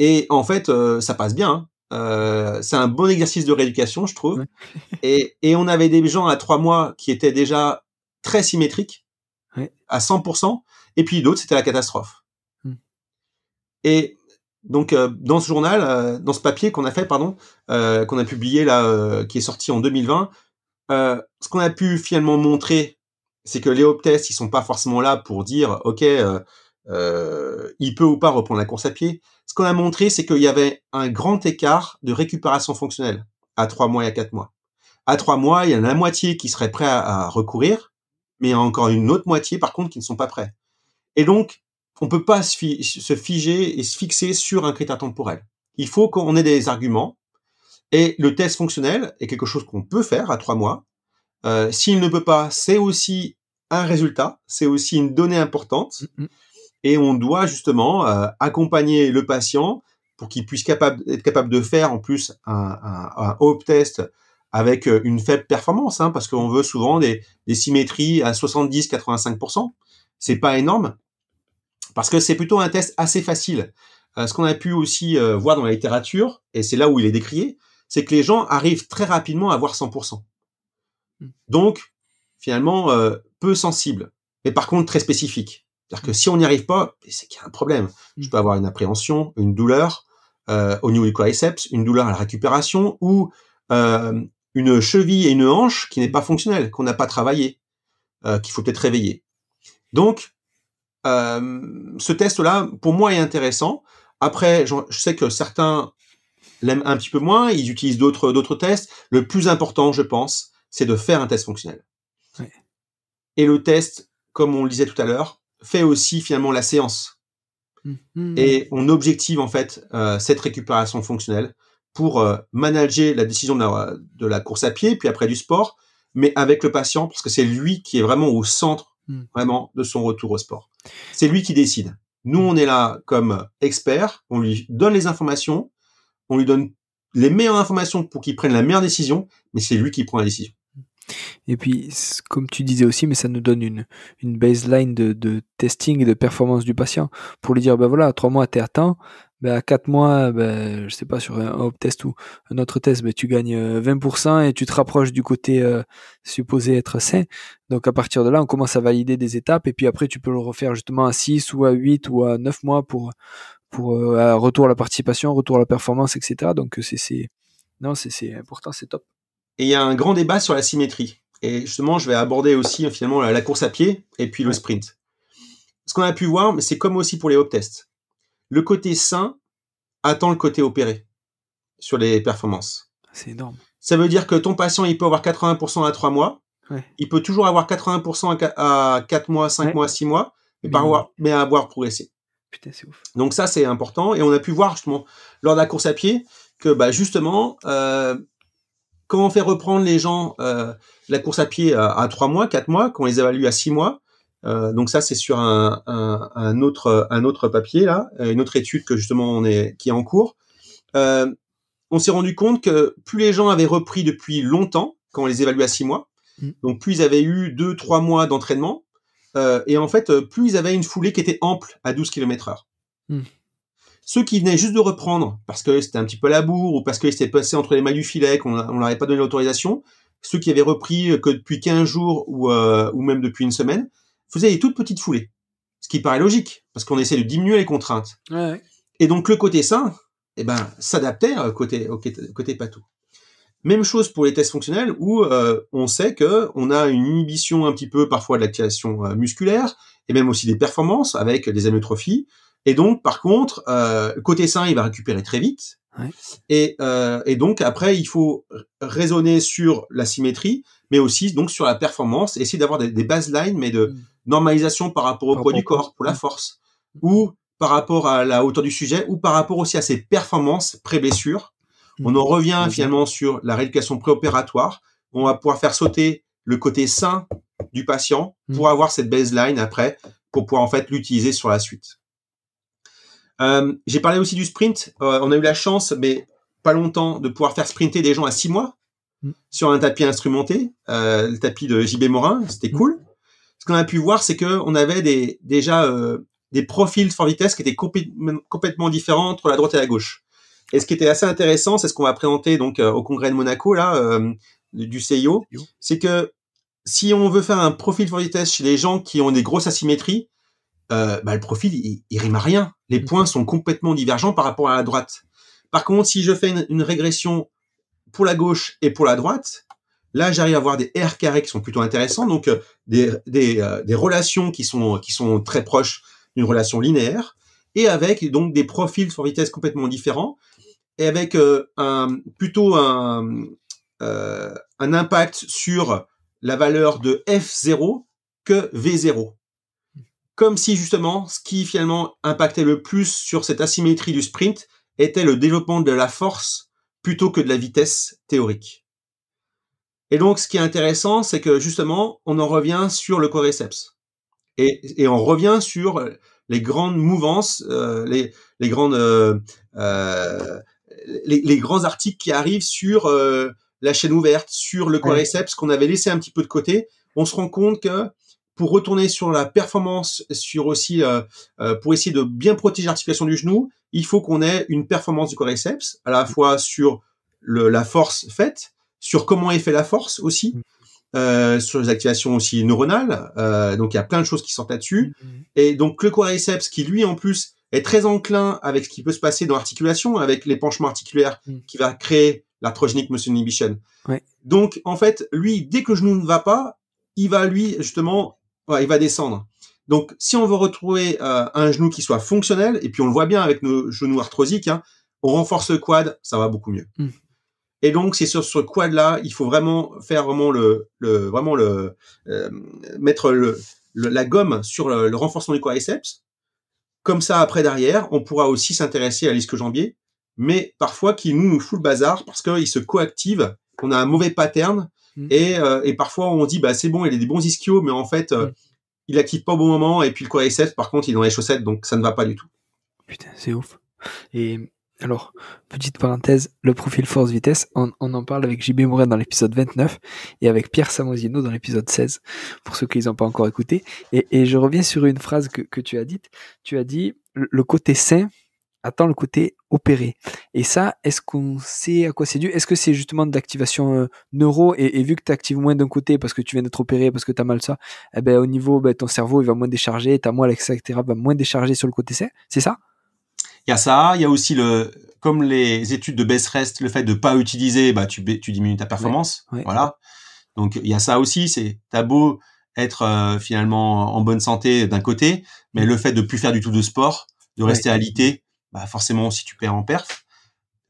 et en fait, ça passe bien. Hein. Euh, c'est un bon exercice de rééducation, je trouve. *laughs* et, on avait des gens à trois mois qui étaient déjà très symétriques, à 100%, et puis d'autres, c'était la catastrophe. Hmm. Et donc, euh, dans ce journal, euh, dans ce papier qu'on a fait, pardon, qu'on a publié là, qui est sorti en 2020, ce qu'on a pu finalement montrer, c'est que les hop tests, ils sont pas forcément là pour dire, OK, euh, il peut ou pas reprendre la course à pied. Ce qu'on a montré, c'est qu'il y avait un grand écart de récupération fonctionnelle à trois mois et à quatre mois. À trois mois, il y en a la moitié qui serait prêt à, recourir, mais il y a encore une autre moitié, par contre, qui ne sont pas prêts. Et donc, on peut pas se, figer et se fixer sur un critère temporel. Il faut qu'on ait des arguments. Et le test fonctionnel est quelque chose qu'on peut faire à trois mois. Euh, s'il ne peut pas, c'est aussi un résultat, c'est aussi une donnée importante. Mm-hmm et on doit justement euh, accompagner le patient pour qu'il puisse être capable de faire en plus un, un, test avec euh, une faible performance, hein, parce qu'on veut souvent des, symétries à 70-85%. C'est pas énorme, parce que c'est plutôt un test assez facile. Euh, ce qu'on a pu aussi voir dans la littérature, et c'est là où il est décrié, c'est que les gens arrivent très rapidement à voir 100%. Mmh. Donc, finalement, peu sensible, mais par contre très spécifique. C'est-à-dire que mm. si on n'y arrive pas, c'est qu'il y a un problème. Je mm. peux avoir une appréhension, une douleur euh, au niveau du quadriceps, une douleur à la récupération ou euh, une cheville et une hanche qui n'est pas fonctionnelle, qu'on n'a pas travaillé, euh, qu'il faut peut-être réveiller. Donc, ce test-là, pour moi, est intéressant. Après, je sais que certains l'aiment un petit peu moins, ils utilisent d'autres d'autres tests. Le plus important, je pense, c'est de faire un test fonctionnel. Et le test, comme on le disait tout à l'heure, fait aussi finalement la séance. Mm-hmm. Et on objective en fait euh, cette récupération fonctionnelle pour euh, manager la décision de la, de la, course à pied, puis après du sport, mais avec le patient, parce que c'est lui qui est vraiment au centre mm. vraiment de son retour au sport. C'est lui qui décide. Nous, on est là comme expert, on lui donne les informations, on lui donne les meilleures informations pour qu'il prenne la meilleure décision, mais c'est lui qui prend la décision. Et puis, comme tu disais aussi, mais ça nous donne une, baseline de, testing et de performance du patient pour lui dire, ben voilà, à trois mois, es à temps, ben à quatre mois, ben, je sais pas, sur un hop test ou un autre test, ben, tu gagnes 20% euh, et tu te rapproches du côté euh, supposé être sain. Donc à partir de là, on commence à valider des étapes et puis après, tu peux le refaire justement à 6 ou à 8 ou à 9 mois pour, pour euh, retour à la participation, retour à la performance, etc. Donc c'est... Non, c'est important, c'est top. Et il y a un grand débat sur la symétrie. Et justement, je vais aborder aussi hein, finalement la course à pied et puis le sprint. Ce qu'on a pu voir, mais c'est comme aussi pour les hop tests. Le côté sain attend le côté opéré sur les performances. C'est énorme. Ça veut dire que ton patient, il peut avoir 80% à 3 mois. Il peut toujours avoir 80% à 4 mois, 5 mois, 6 mois, mais, par avoir, mais avoir progressé. Putain, c'est ouf. Donc ça, c'est important. Et on a pu voir justement lors de la course à pied que bah, justement, euh, quand on fait reprendre les gens euh, la course à pied à, trois 3 mois, 4 mois, quand on les évalue à 6 mois, euh, donc ça c'est sur un, autre, papier là, euh, une autre étude que justement on est, qui est en cours, on s'est rendu compte que plus les gens avaient repris depuis longtemps, quand on les évalue à six mois, mm. donc plus ils avaient eu deux, trois mois d'entraînement, et en fait plus ils avaient une foulée qui était ample à 12 km heure. Mm. Ceux qui venaient juste de reprendre, parce que c'était un petit peu à la bourre, ou parce qu'ils s'étaient passé entre les mailles du filet, qu'on ne leur avait pas donné l'autorisation, ceux qui avaient repris euh, que depuis 15 jours euh, ou, même depuis une semaine, faisaient des toutes petites foulées. Ce qui paraît logique, parce qu'on essaie de diminuer les contraintes. Et donc le côté sain, eh ben, s'adaptait euh, côté, côté patou. Même chose pour les tests fonctionnels où on sait que on a une inhibition un petit peu parfois de l'activation musculaire et même aussi des performances avec des amyotrophies. Et donc, par contre, euh, côté sain, il va récupérer très vite. Euh, et, donc après, il faut raisonner sur la symétrie, mais aussi donc sur la performance, essayer d'avoir des, baselines, mais de mm. normalisation par rapport au poids du corps pour la mm. force, ou par rapport à la hauteur du sujet, ou par rapport aussi à ses performances pré-blessure. On mm. en revient finalement sur la rééducation préopératoire. On va pouvoir faire sauter le côté sain du patient pour avoir cette baseline après, pour pouvoir en fait l'utiliser sur la suite. Euh, j'ai parlé aussi du sprint. Euh, on a eu la chance, mais pas longtemps, de pouvoir faire sprinter des gens à six mois mm. sur un tapis instrumenté, euh, le tapis de JB Morin. C'était cool. Mm. Ce qu'on a pu voir, c'est que on avait des, déjà des profils fort vitesse qui étaient complètement différents entre la droite et la gauche. Et ce qui était assez intéressant, c'est ce qu'on va présenter donc au congrès de Monaco là du CIO, c'est que si on veut faire un profil fort vitesse chez les gens qui ont des grosses asymétries, bah, le profil il, il rime à rien les mmh. points sont complètement divergents par rapport à la droite. Par contre, si je fais une, régression pour la gauche et pour la droite, là j'arrive à avoir des R carrés qui sont plutôt intéressants, donc euh, des, euh, des, relations qui sont, qui sont très proches d'une relation linéaire, et avec donc des profils sur vitesse complètement différents, et avec euh, un, plutôt un, un impact sur la valeur de F0 que V0 comme si justement ce qui finalement impactait le plus sur cette asymétrie du sprint était le développement de la force plutôt que de la vitesse théorique. Et donc ce qui est intéressant, c'est que justement, on en revient sur le choréceps. Et, et on revient sur les grandes mouvances, euh, euh, euh, les, grands articles qui arrivent sur la chaîne ouverte, sur le choréceps qu'on avait laissé un petit peu de côté. On se rend compte que pour retourner sur la performance, sur aussi euh, euh, pour essayer de bien protéger l'articulation du genou, il faut qu'on ait une performance du quadriceps à la fois sur le, la force faite, sur comment est fait la force aussi, mm. euh, sur les activations aussi neuronales. Euh, donc il y a plein de choses qui sortent là-dessus. Mm, mm, Et donc le quadriceps qui lui en plus est très enclin avec ce qui peut se passer dans l'articulation, avec les l'épanchement articulaires qui va créer l'arthrogenic muscle inhibition. Donc en fait lui dès que le genou ne va pas il va lui justement il va descendre. Donc, si on veut retrouver euh, un genou qui soit fonctionnel, et puis on le voit bien avec nos genoux arthrosiques, hein, on renforce le quad, ça va beaucoup mieux. Hmm. Et donc, c'est sur ce quad-là, il faut vraiment faire vraiment le, vraiment le euh, mettre la gomme sur le, renforcement du quadriceps. Comme ça, après derrière, on pourra aussi s'intéresser à l'isque-jambier, mais parfois qui nous nous fout le bazar parce qu'il se coactive, on a un mauvais pattern Mmh. Et, euh, et, parfois, on dit, bah, c'est bon, il a des bons ischios, mais en fait, il euh, mmh. il pas au bon moment. Et puis le quadriceps, par contre, il est les chaussettes, donc ça ne va pas du tout. Putain, c'est ouf. Et alors, petite parenthèse, le profil force-vitesse, on, en parle avec JB mouret dans l'épisode 29 et avec Pierre Samosino dans l'épisode 16, pour ceux qui n'ont pas encore écouté. Et, et, je reviens sur une phrase que, que tu as dite. Tu as dit, le côté sain attend le côté opéré. Et ça, est-ce qu'on sait à quoi c'est dû Est-ce que c'est justement d'activation euh, neuro et, vu que tu actives moins d'un côté parce que tu viens d'être opéré, parce que tu as mal ça, eh ben, au niveau, ben, ton cerveau il va moins décharger, ta moelle, etc., va moins décharger sur le côté C, c'est ça il y a ça, il y a aussi le, comme les études de best rest, le fait de pas utiliser, bah, tu, diminues ta performance. Voilà. Donc, il y a ça aussi, c'est, t'as beau être euh, finalement en bonne santé d'un côté, mais le fait de plus faire du tout de sport, de rester alité, bah, forcément, si tu perds en perf.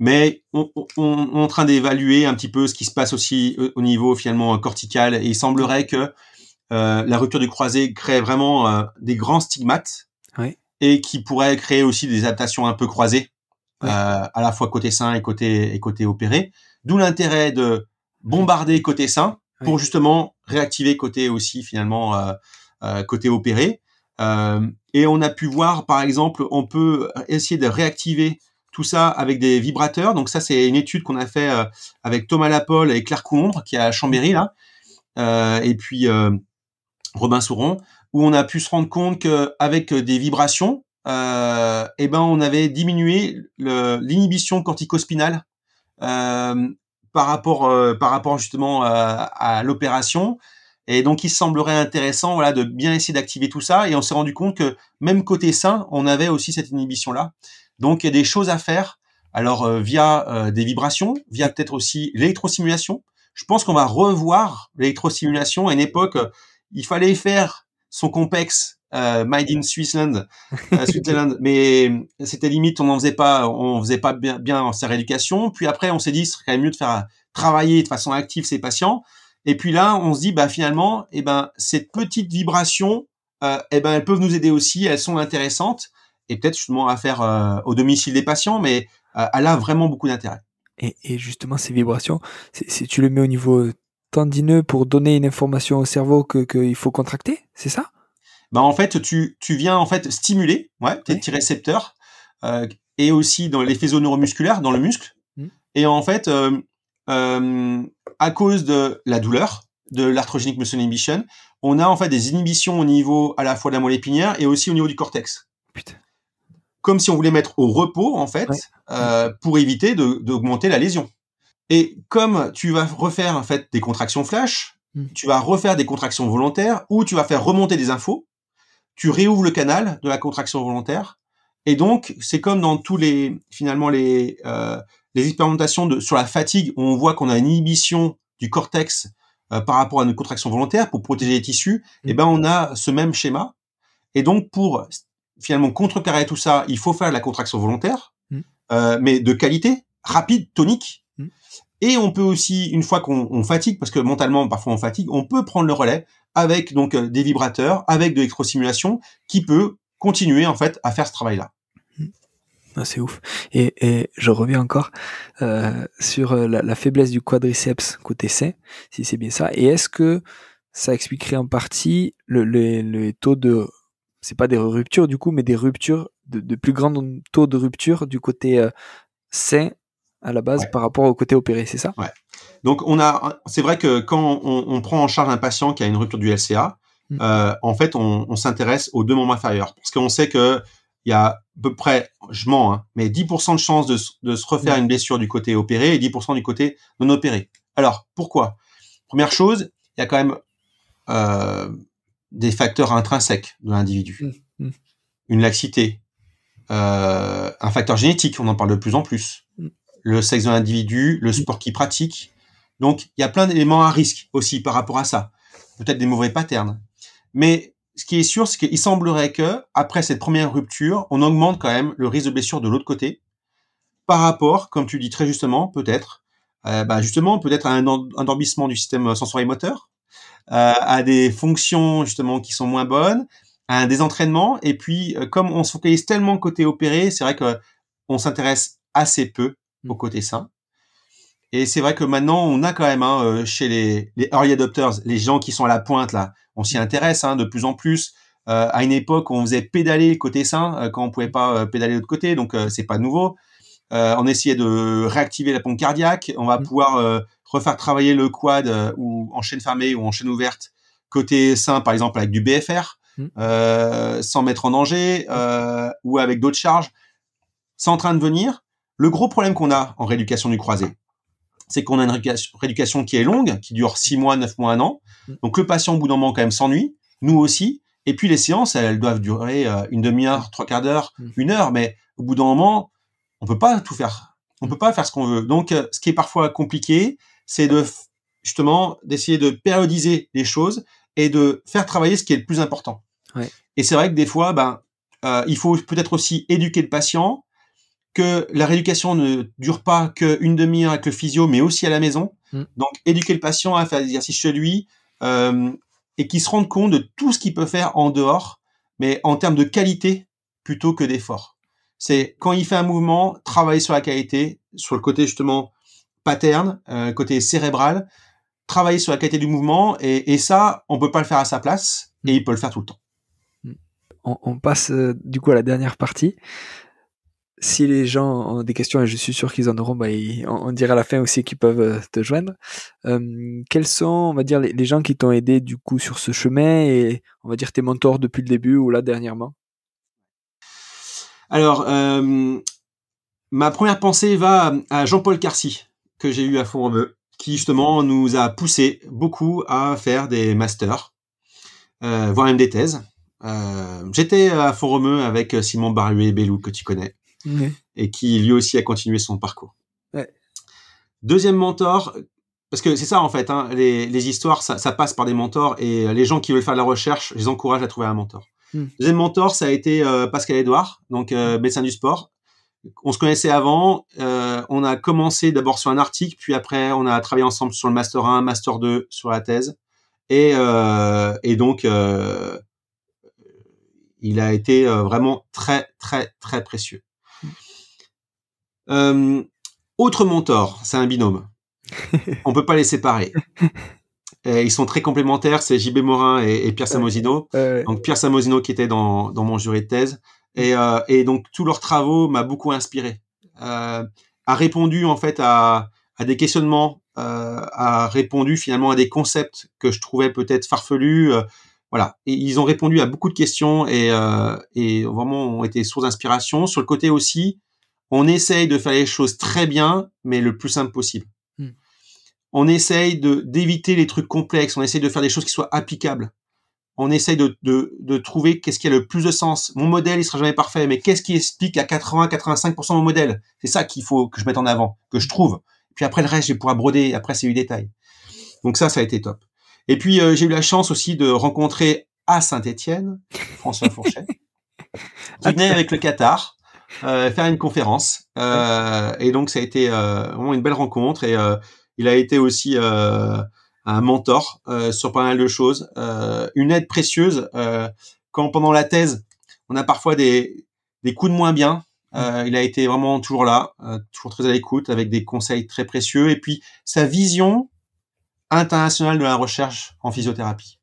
Mais on, est en train d'évaluer un petit peu ce qui se passe aussi euh, au niveau finalement cortical. Et il semblerait que euh, la rupture du croisé crée vraiment euh, des grands stigmates et qui pourrait créer aussi des adaptations un peu croisées, à la fois côté sain et côté, et côté opéré. D'où l'intérêt de bombarder côté sain pour justement réactiver côté aussi finalement côté opéré. Euh, et on a pu voir, par exemple, on peut essayer de réactiver tout ça avec des vibrateurs. Donc ça, c'est une étude qu'on a fait euh, avec Thomas Lapolle et Claire Coumbre, qui est à Chambéry, là, euh, et puis Robin Souron, où on a pu se rendre compte qu'avec des vibrations, eh ben, on avait diminué l'inhibition corticospinale par rapport, par rapport justement à l'opération. Et donc, il semblerait intéressant, voilà, de bien essayer d'activer tout ça. Et on s'est rendu compte que même côté sain, on avait aussi cette inhibition-là. Donc, il y a des choses à faire. Alors, euh, via euh, des vibrations, via peut-être aussi l'électrosimulation. Je pense qu'on va revoir l'électrosimulation. À une époque, euh, il fallait faire son complexe Made in Switzerland, *laughs* Switzerland, mais c'était limite, on n'en faisait pas, on faisait pas bien, bien sa rééducation. Puis après, on s'est dit, ce serait quand même mieux de faire travailler de façon active ses patients. Et puis là, on se dit, bah finalement, eh ben cette petite vibration, euh, eh ben elles peuvent nous aider aussi, elles sont intéressantes et peut-être justement à faire euh, au domicile des patients, mais euh, elle a vraiment beaucoup d'intérêt. Et, justement, ces vibrations, si tu le mets au niveau tendineux pour donner une information au cerveau qu'il faut contracter, c'est ça bah en fait, tu, tu, viens en fait stimuler, ouais, tes petits récepteurs et aussi dans les faisceaux neuromusculaires, dans le muscle. Mmh. Et en fait, euh, à cause de la douleur, de l'arthrogenic muscle inhibition, on a en fait des inhibitions au niveau à la fois de la moelle épinière et aussi au niveau du cortex. Putain. Comme si on voulait mettre au repos en fait euh, pour éviter d'augmenter la lésion. Et comme tu vas refaire en fait des contractions flash, hmm. tu vas refaire des contractions volontaires ou tu vas faire remonter des infos, tu réouvres le canal de la contraction volontaire et donc c'est comme dans tous les finalement les euh, les expérimentations de, sur la fatigue, on voit qu'on a une inhibition du cortex euh, par rapport à une contraction volontaire pour protéger les tissus, et eh ben on a ce même schéma. Et donc pour finalement contrecarrer tout ça, il faut faire la contraction volontaire, mm. euh, mais de qualité, rapide, tonique. Mm. Et on peut aussi, une fois qu'on fatigue, parce que mentalement parfois on fatigue, on peut prendre le relais avec donc euh, des vibrateurs, avec de l'électrosimulation, qui peut continuer en fait à faire ce travail-là. Ah, c'est ouf. Et, je reviens encore euh, sur euh, la, faiblesse du quadriceps côté C, si c'est bien ça. Et est-ce que ça expliquerait en partie le, taux de, c'est pas des ruptures du coup, mais des ruptures, de, plus grands taux de rupture du côté euh, à la base par rapport au côté opéré, c'est ça Ouais. Donc on a, c'est vrai que quand on, prend en charge un patient qui a une rupture du LCA, mmh. euh, en fait on, on s'intéresse aux deux membres inférieurs parce qu'on sait que il y a à peu près, je mens, hein, mais 10% de chances de, se refaire une blessure du côté opéré et 10% du côté non opéré. Alors, pourquoi Première chose, il y a quand même euh, des facteurs intrinsèques de l'individu. Mmh, mmh. Une laxité, euh, un facteur génétique, on en parle de plus en plus. Mmh. Le sexe de l'individu, le sport qu'il pratique. Donc, il y a plein d'éléments à risque aussi par rapport à ça. Peut-être des mauvais patterns. Mais ce qui est sûr, c'est qu'il semblerait que, après cette première rupture, on augmente quand même le risque de blessure de l'autre côté, par rapport, comme tu dis très justement, peut-être, euh, bah, justement, peut-être à un endormissement du système euh, sensoriel moteur, euh, à des fonctions justement qui sont moins bonnes, à un désentraînement. Et puis, comme on se focalise tellement côté opéré, c'est vrai que on s'intéresse assez peu au mm. côté sain. Et c'est vrai que maintenant, on a quand même hein, euh, chez les, early adopters, les gens qui sont à la pointe là, on s'y intéresse hein, de plus en plus. Euh, à une époque, on faisait pédaler côté sain euh, quand on pouvait pas pédaler pédaler l'autre côté, donc c'est pas nouveau. on essayait de réactiver la pompe cardiaque. On va mmh. pouvoir refaire travailler le quad ou en chaîne fermée ou en chaîne ouverte côté sain, par exemple avec du BFR, mmh. sans mettre en danger mmh. ou avec d'autres charges. C'est en train de venir. Le gros problème qu'on a en rééducation du croisé, c'est qu'on a une rééducation qui est longue, qui dure six mois, neuf mois, un an. Mm. Donc le patient, au bout d'un moment, quand même s'ennuie, nous aussi. Et puis les séances, elles doivent durer euh, une demi-heure, mm. trois quarts d'heure, mm. une heure, mais au bout d'un moment, on peut pas tout faire. On peut pas faire ce qu'on veut. Donc, euh, ce qui est parfois compliqué, c'est de justement d'essayer de périodiser les choses et de faire travailler ce qui est le plus important. Et c'est vrai que des fois, ben, euh, il faut peut-être aussi éduquer le patient, que la rééducation ne dure pas qu'une demi-heure avec le physio, mais aussi à la maison. Mm. Donc, éduquer le patient à faire des exercices chez lui euh, et qu'il se rende compte de tout ce qu'il peut faire en dehors, mais en termes de qualité plutôt que d'effort. C'est quand il fait un mouvement, travailler sur la qualité, sur le côté justement paterne, euh, côté cérébral, travailler sur la qualité du mouvement, et, ça, on peut pas le faire à sa place, et mm. il peut le faire tout le temps mm. on, passe euh, du coup à la dernière partie si les gens ont des questions, et je suis sûr qu'ils en auront, bah, on, dira à la fin aussi qu'ils peuvent euh, te joindre. Euh, quels sont, on va dire, les, gens qui t'ont aidé du coup sur ce chemin et on va dire tes mentors depuis le début ou là dernièrement Alors, euh, ma première pensée va à Jean-Paul Carcy, que j'ai eu à fond qui justement nous a poussé beaucoup à faire des masters, voire même des thèses. j'étais à Foromeux avec Simon et Bellou que tu connais et qui lui aussi a continué son parcours. Deuxième mentor, parce que c'est ça en fait, hein, les, histoires, ça, passe par des mentors et euh, les gens qui veulent faire de la recherche, je les encourage à trouver un mentor. Hmm. Deuxième mentor, ça a été euh, Pascal Edouard, donc euh, hmm. médecin du sport. On se connaissait avant, on a commencé d'abord sur un article, puis après on a travaillé ensemble sur le Master 1, Master 2, sur la thèse. et donc, il a été vraiment très, très, très précieux. Euh, autre mentor, c'est un binôme. *laughs* On peut pas les séparer. Euh, ils sont très complémentaires, c'est JB Morin et, Pierre Samosino. donc Pierre Samosino qui était dans, mon jury de thèse. Euh, et, donc tous leurs travaux m'a beaucoup inspiré. a répondu en fait à, des questionnements, a répondu finalement à des concepts que je trouvais peut-être farfelus. voilà, et ils ont répondu à beaucoup de questions et, et vraiment ont été source d'inspiration. Sur le côté aussi, on essaye de faire les choses très bien, mais le plus simple possible. Hmm. On essaye d'éviter les trucs complexes. On essaye de faire des choses qui soient applicables. On essaye de, trouver qu'est-ce qui a le plus de sens. Mon modèle, il sera jamais parfait, mais qu'est-ce qui explique à 80-85% mon modèle C'est ça qu'il faut que je mette en avant, que je trouve. Puis après le reste, je vais pouvoir broder. Après, c'est du détail. Donc ça, ça a été top. Et puis euh, j'ai eu la chance aussi de rencontrer à Saint-Étienne François Fourchet, *laughs* qui venait avec le Qatar. Euh, faire une conférence. Euh, et donc, ça a été euh, vraiment une belle rencontre. Et il a été aussi un mentor sur pas mal de choses, une aide précieuse. quand pendant la thèse, on a parfois des, des coups de moins bien, euh, il a été vraiment toujours là, toujours très à l'écoute, avec des conseils très précieux. Et puis, sa vision internationale de la recherche en physiothérapie.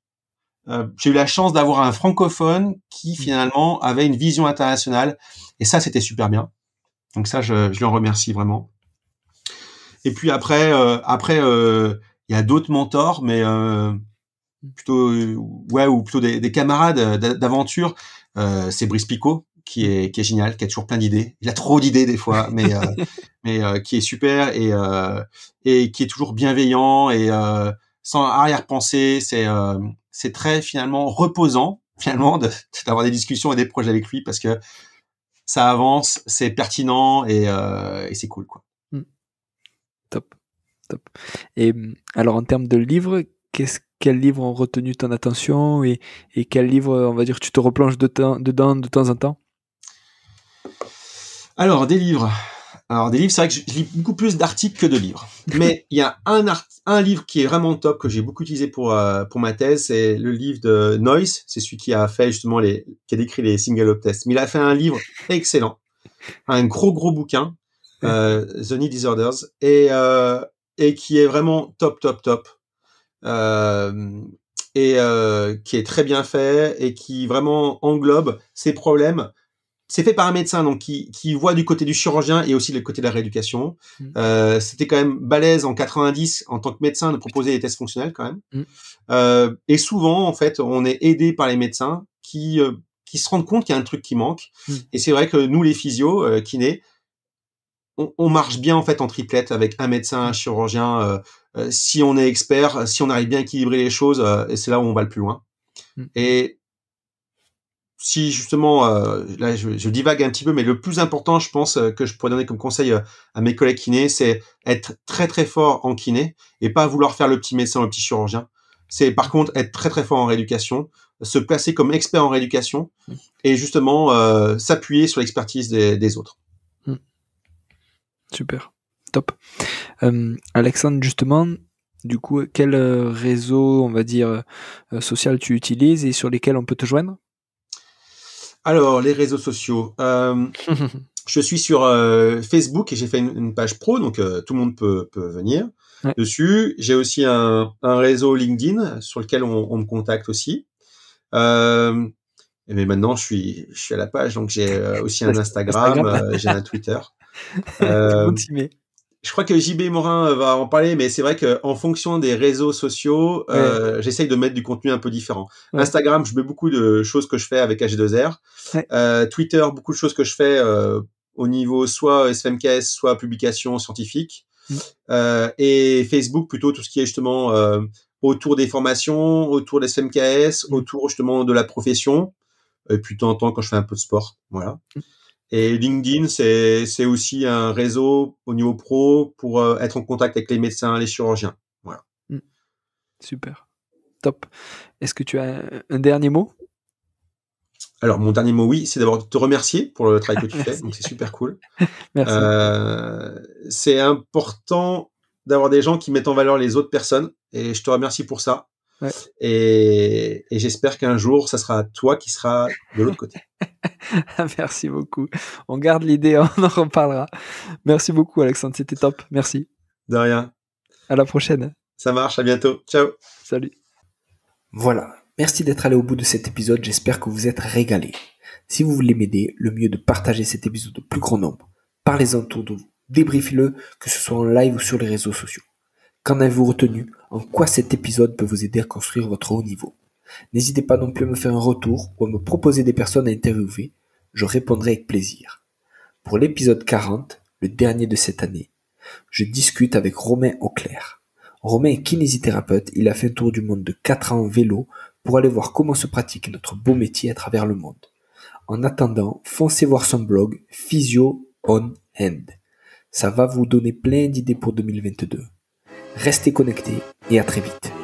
Euh, j'ai eu la chance d'avoir un francophone qui mm. finalement avait une vision internationale. Et ça, c'était super bien. Donc ça, je, je en remercie vraiment. Et puis après, euh, après, euh, il y a d'autres mentors, mais plutôt, ouais, ou plutôt des, des camarades d'aventure. c'est Brice Picot, qui est, qui est génial, qui a toujours plein d'idées. Il a trop d'idées des fois, mais, *laughs* mais qui est super et, euh, et qui est toujours bienveillant et sans arrière-pensée. C'est c'est très finalement reposant finalement d'avoir des discussions et des projets avec lui parce que ça avance, c'est pertinent et, euh, c'est cool quoi. Hmm. Top, top. Et hum, alors en termes de livres, quels livres ont retenu ton attention et, et quels livres, on va dire, tu te replonges dedans de temps en temps Alors, des livres. Alors des livres, c'est vrai que je lis beaucoup plus d'articles que de livres. *laughs* Mais il y a un, art, un livre qui est vraiment top que j'ai beaucoup utilisé pour euh, pour ma thèse, c'est le livre de Noyce. C'est celui qui a fait justement les qui a décrit les single op tests. Mais il a fait un livre excellent, un gros gros bouquin, euh, The Disorders, et euh, et qui est vraiment top top top. Euh, et euh, qui est très bien fait et qui vraiment englobe ces problèmes c'est fait par un médecin donc qui, qui, voit du côté du chirurgien et aussi du côté de la rééducation. Mm. Euh, C'était quand même balèze en 90 en tant que médecin de proposer des tests fonctionnels quand même. Mm. Euh, et souvent en fait on est aidé par les médecins qui euh, qui se rendent compte qu'il y a un truc qui manque. Mm. Et c'est vrai que nous les physios, euh, kinés, on, on, marche bien en fait en triplette avec un médecin, un chirurgien. Euh, si on est expert, si on arrive bien à équilibrer les choses, et c'est là où on va le plus loin. Et si justement, euh, là je, divague un petit peu, mais le plus important, je pense, euh, que je pourrais donner comme conseil euh, à mes collègues kinés, c'est être très très fort en kiné et pas vouloir faire le petit médecin, le petit chirurgien. C'est par contre être très très fort en rééducation, se placer comme expert en rééducation mm. et justement s'appuyer sur l'expertise des, autres. Mm. Super, top. Alexandre, justement, du coup, quel réseau, on va dire, social tu utilises et sur lesquels on peut te joindre alors, les réseaux sociaux. Euh, *laughs* je suis sur euh, Facebook et j'ai fait une, page pro, donc euh, tout le monde peut, venir dessus. J'ai aussi un, réseau LinkedIn sur lequel on, me contacte aussi. mais maintenant, je suis, je suis à la page, donc j'ai aussi un *laughs* Instagram, j'ai un Twitter. *laughs* je crois que JB Morin euh, va en parler, mais c'est vrai qu'en fonction des réseaux sociaux, euh, j'essaye de mettre du contenu un peu différent. Instagram, je mets beaucoup de choses que je fais avec H2R. Euh, Twitter, beaucoup de choses que je fais au niveau soit SFMKS, soit publication scientifique. et Facebook, plutôt tout ce qui est justement autour des formations, autour de SFMKS, autour justement de la profession. Et puis de temps en temps, quand je fais un peu de sport. Voilà. Et LinkedIn, c'est aussi un réseau au niveau pro pour euh, être en contact avec les médecins, les chirurgiens. Voilà. Hmm. Super. Top. Est-ce que tu as un dernier mot alors, mon dernier mot, oui, c'est d'abord de te remercier pour le travail que tu *laughs* fais. Donc, c'est super cool. *laughs* Merci. Euh, c'est important d'avoir des gens qui mettent en valeur les autres personnes. Et je te remercie pour ça. Et, j'espère qu'un jour, ça sera toi qui sera de l'autre côté. *laughs* Merci beaucoup. On garde l'idée, *laughs* on en reparlera. Merci beaucoup, Alexandre. C'était top. Merci. De rien. À la prochaine. Ça marche. À bientôt. Ciao. Salut. Voilà. Merci d'être allé au bout de cet épisode. J'espère que vous êtes régalé. Si vous voulez m'aider, le mieux de partager cet épisode au plus grand nombre. Parlez-en autour de vous. Débriefez-le, que ce soit en live ou sur les réseaux sociaux. Qu'en avez-vous retenu En quoi cet épisode peut vous aider à construire votre haut niveau N'hésitez pas non plus à me faire un retour ou à me proposer des personnes à interviewer. Je répondrai avec plaisir. Pour l'épisode 40, le dernier de cette année, je discute avec Romain Auclair. Romain est kinésithérapeute, il a fait un tour du monde de 4 ans en vélo pour aller voir comment se pratique notre beau métier à travers le monde. En attendant, foncez voir son blog Physio on End. Ça va vous donner plein d'idées pour 2022. Restez connectés et à très vite.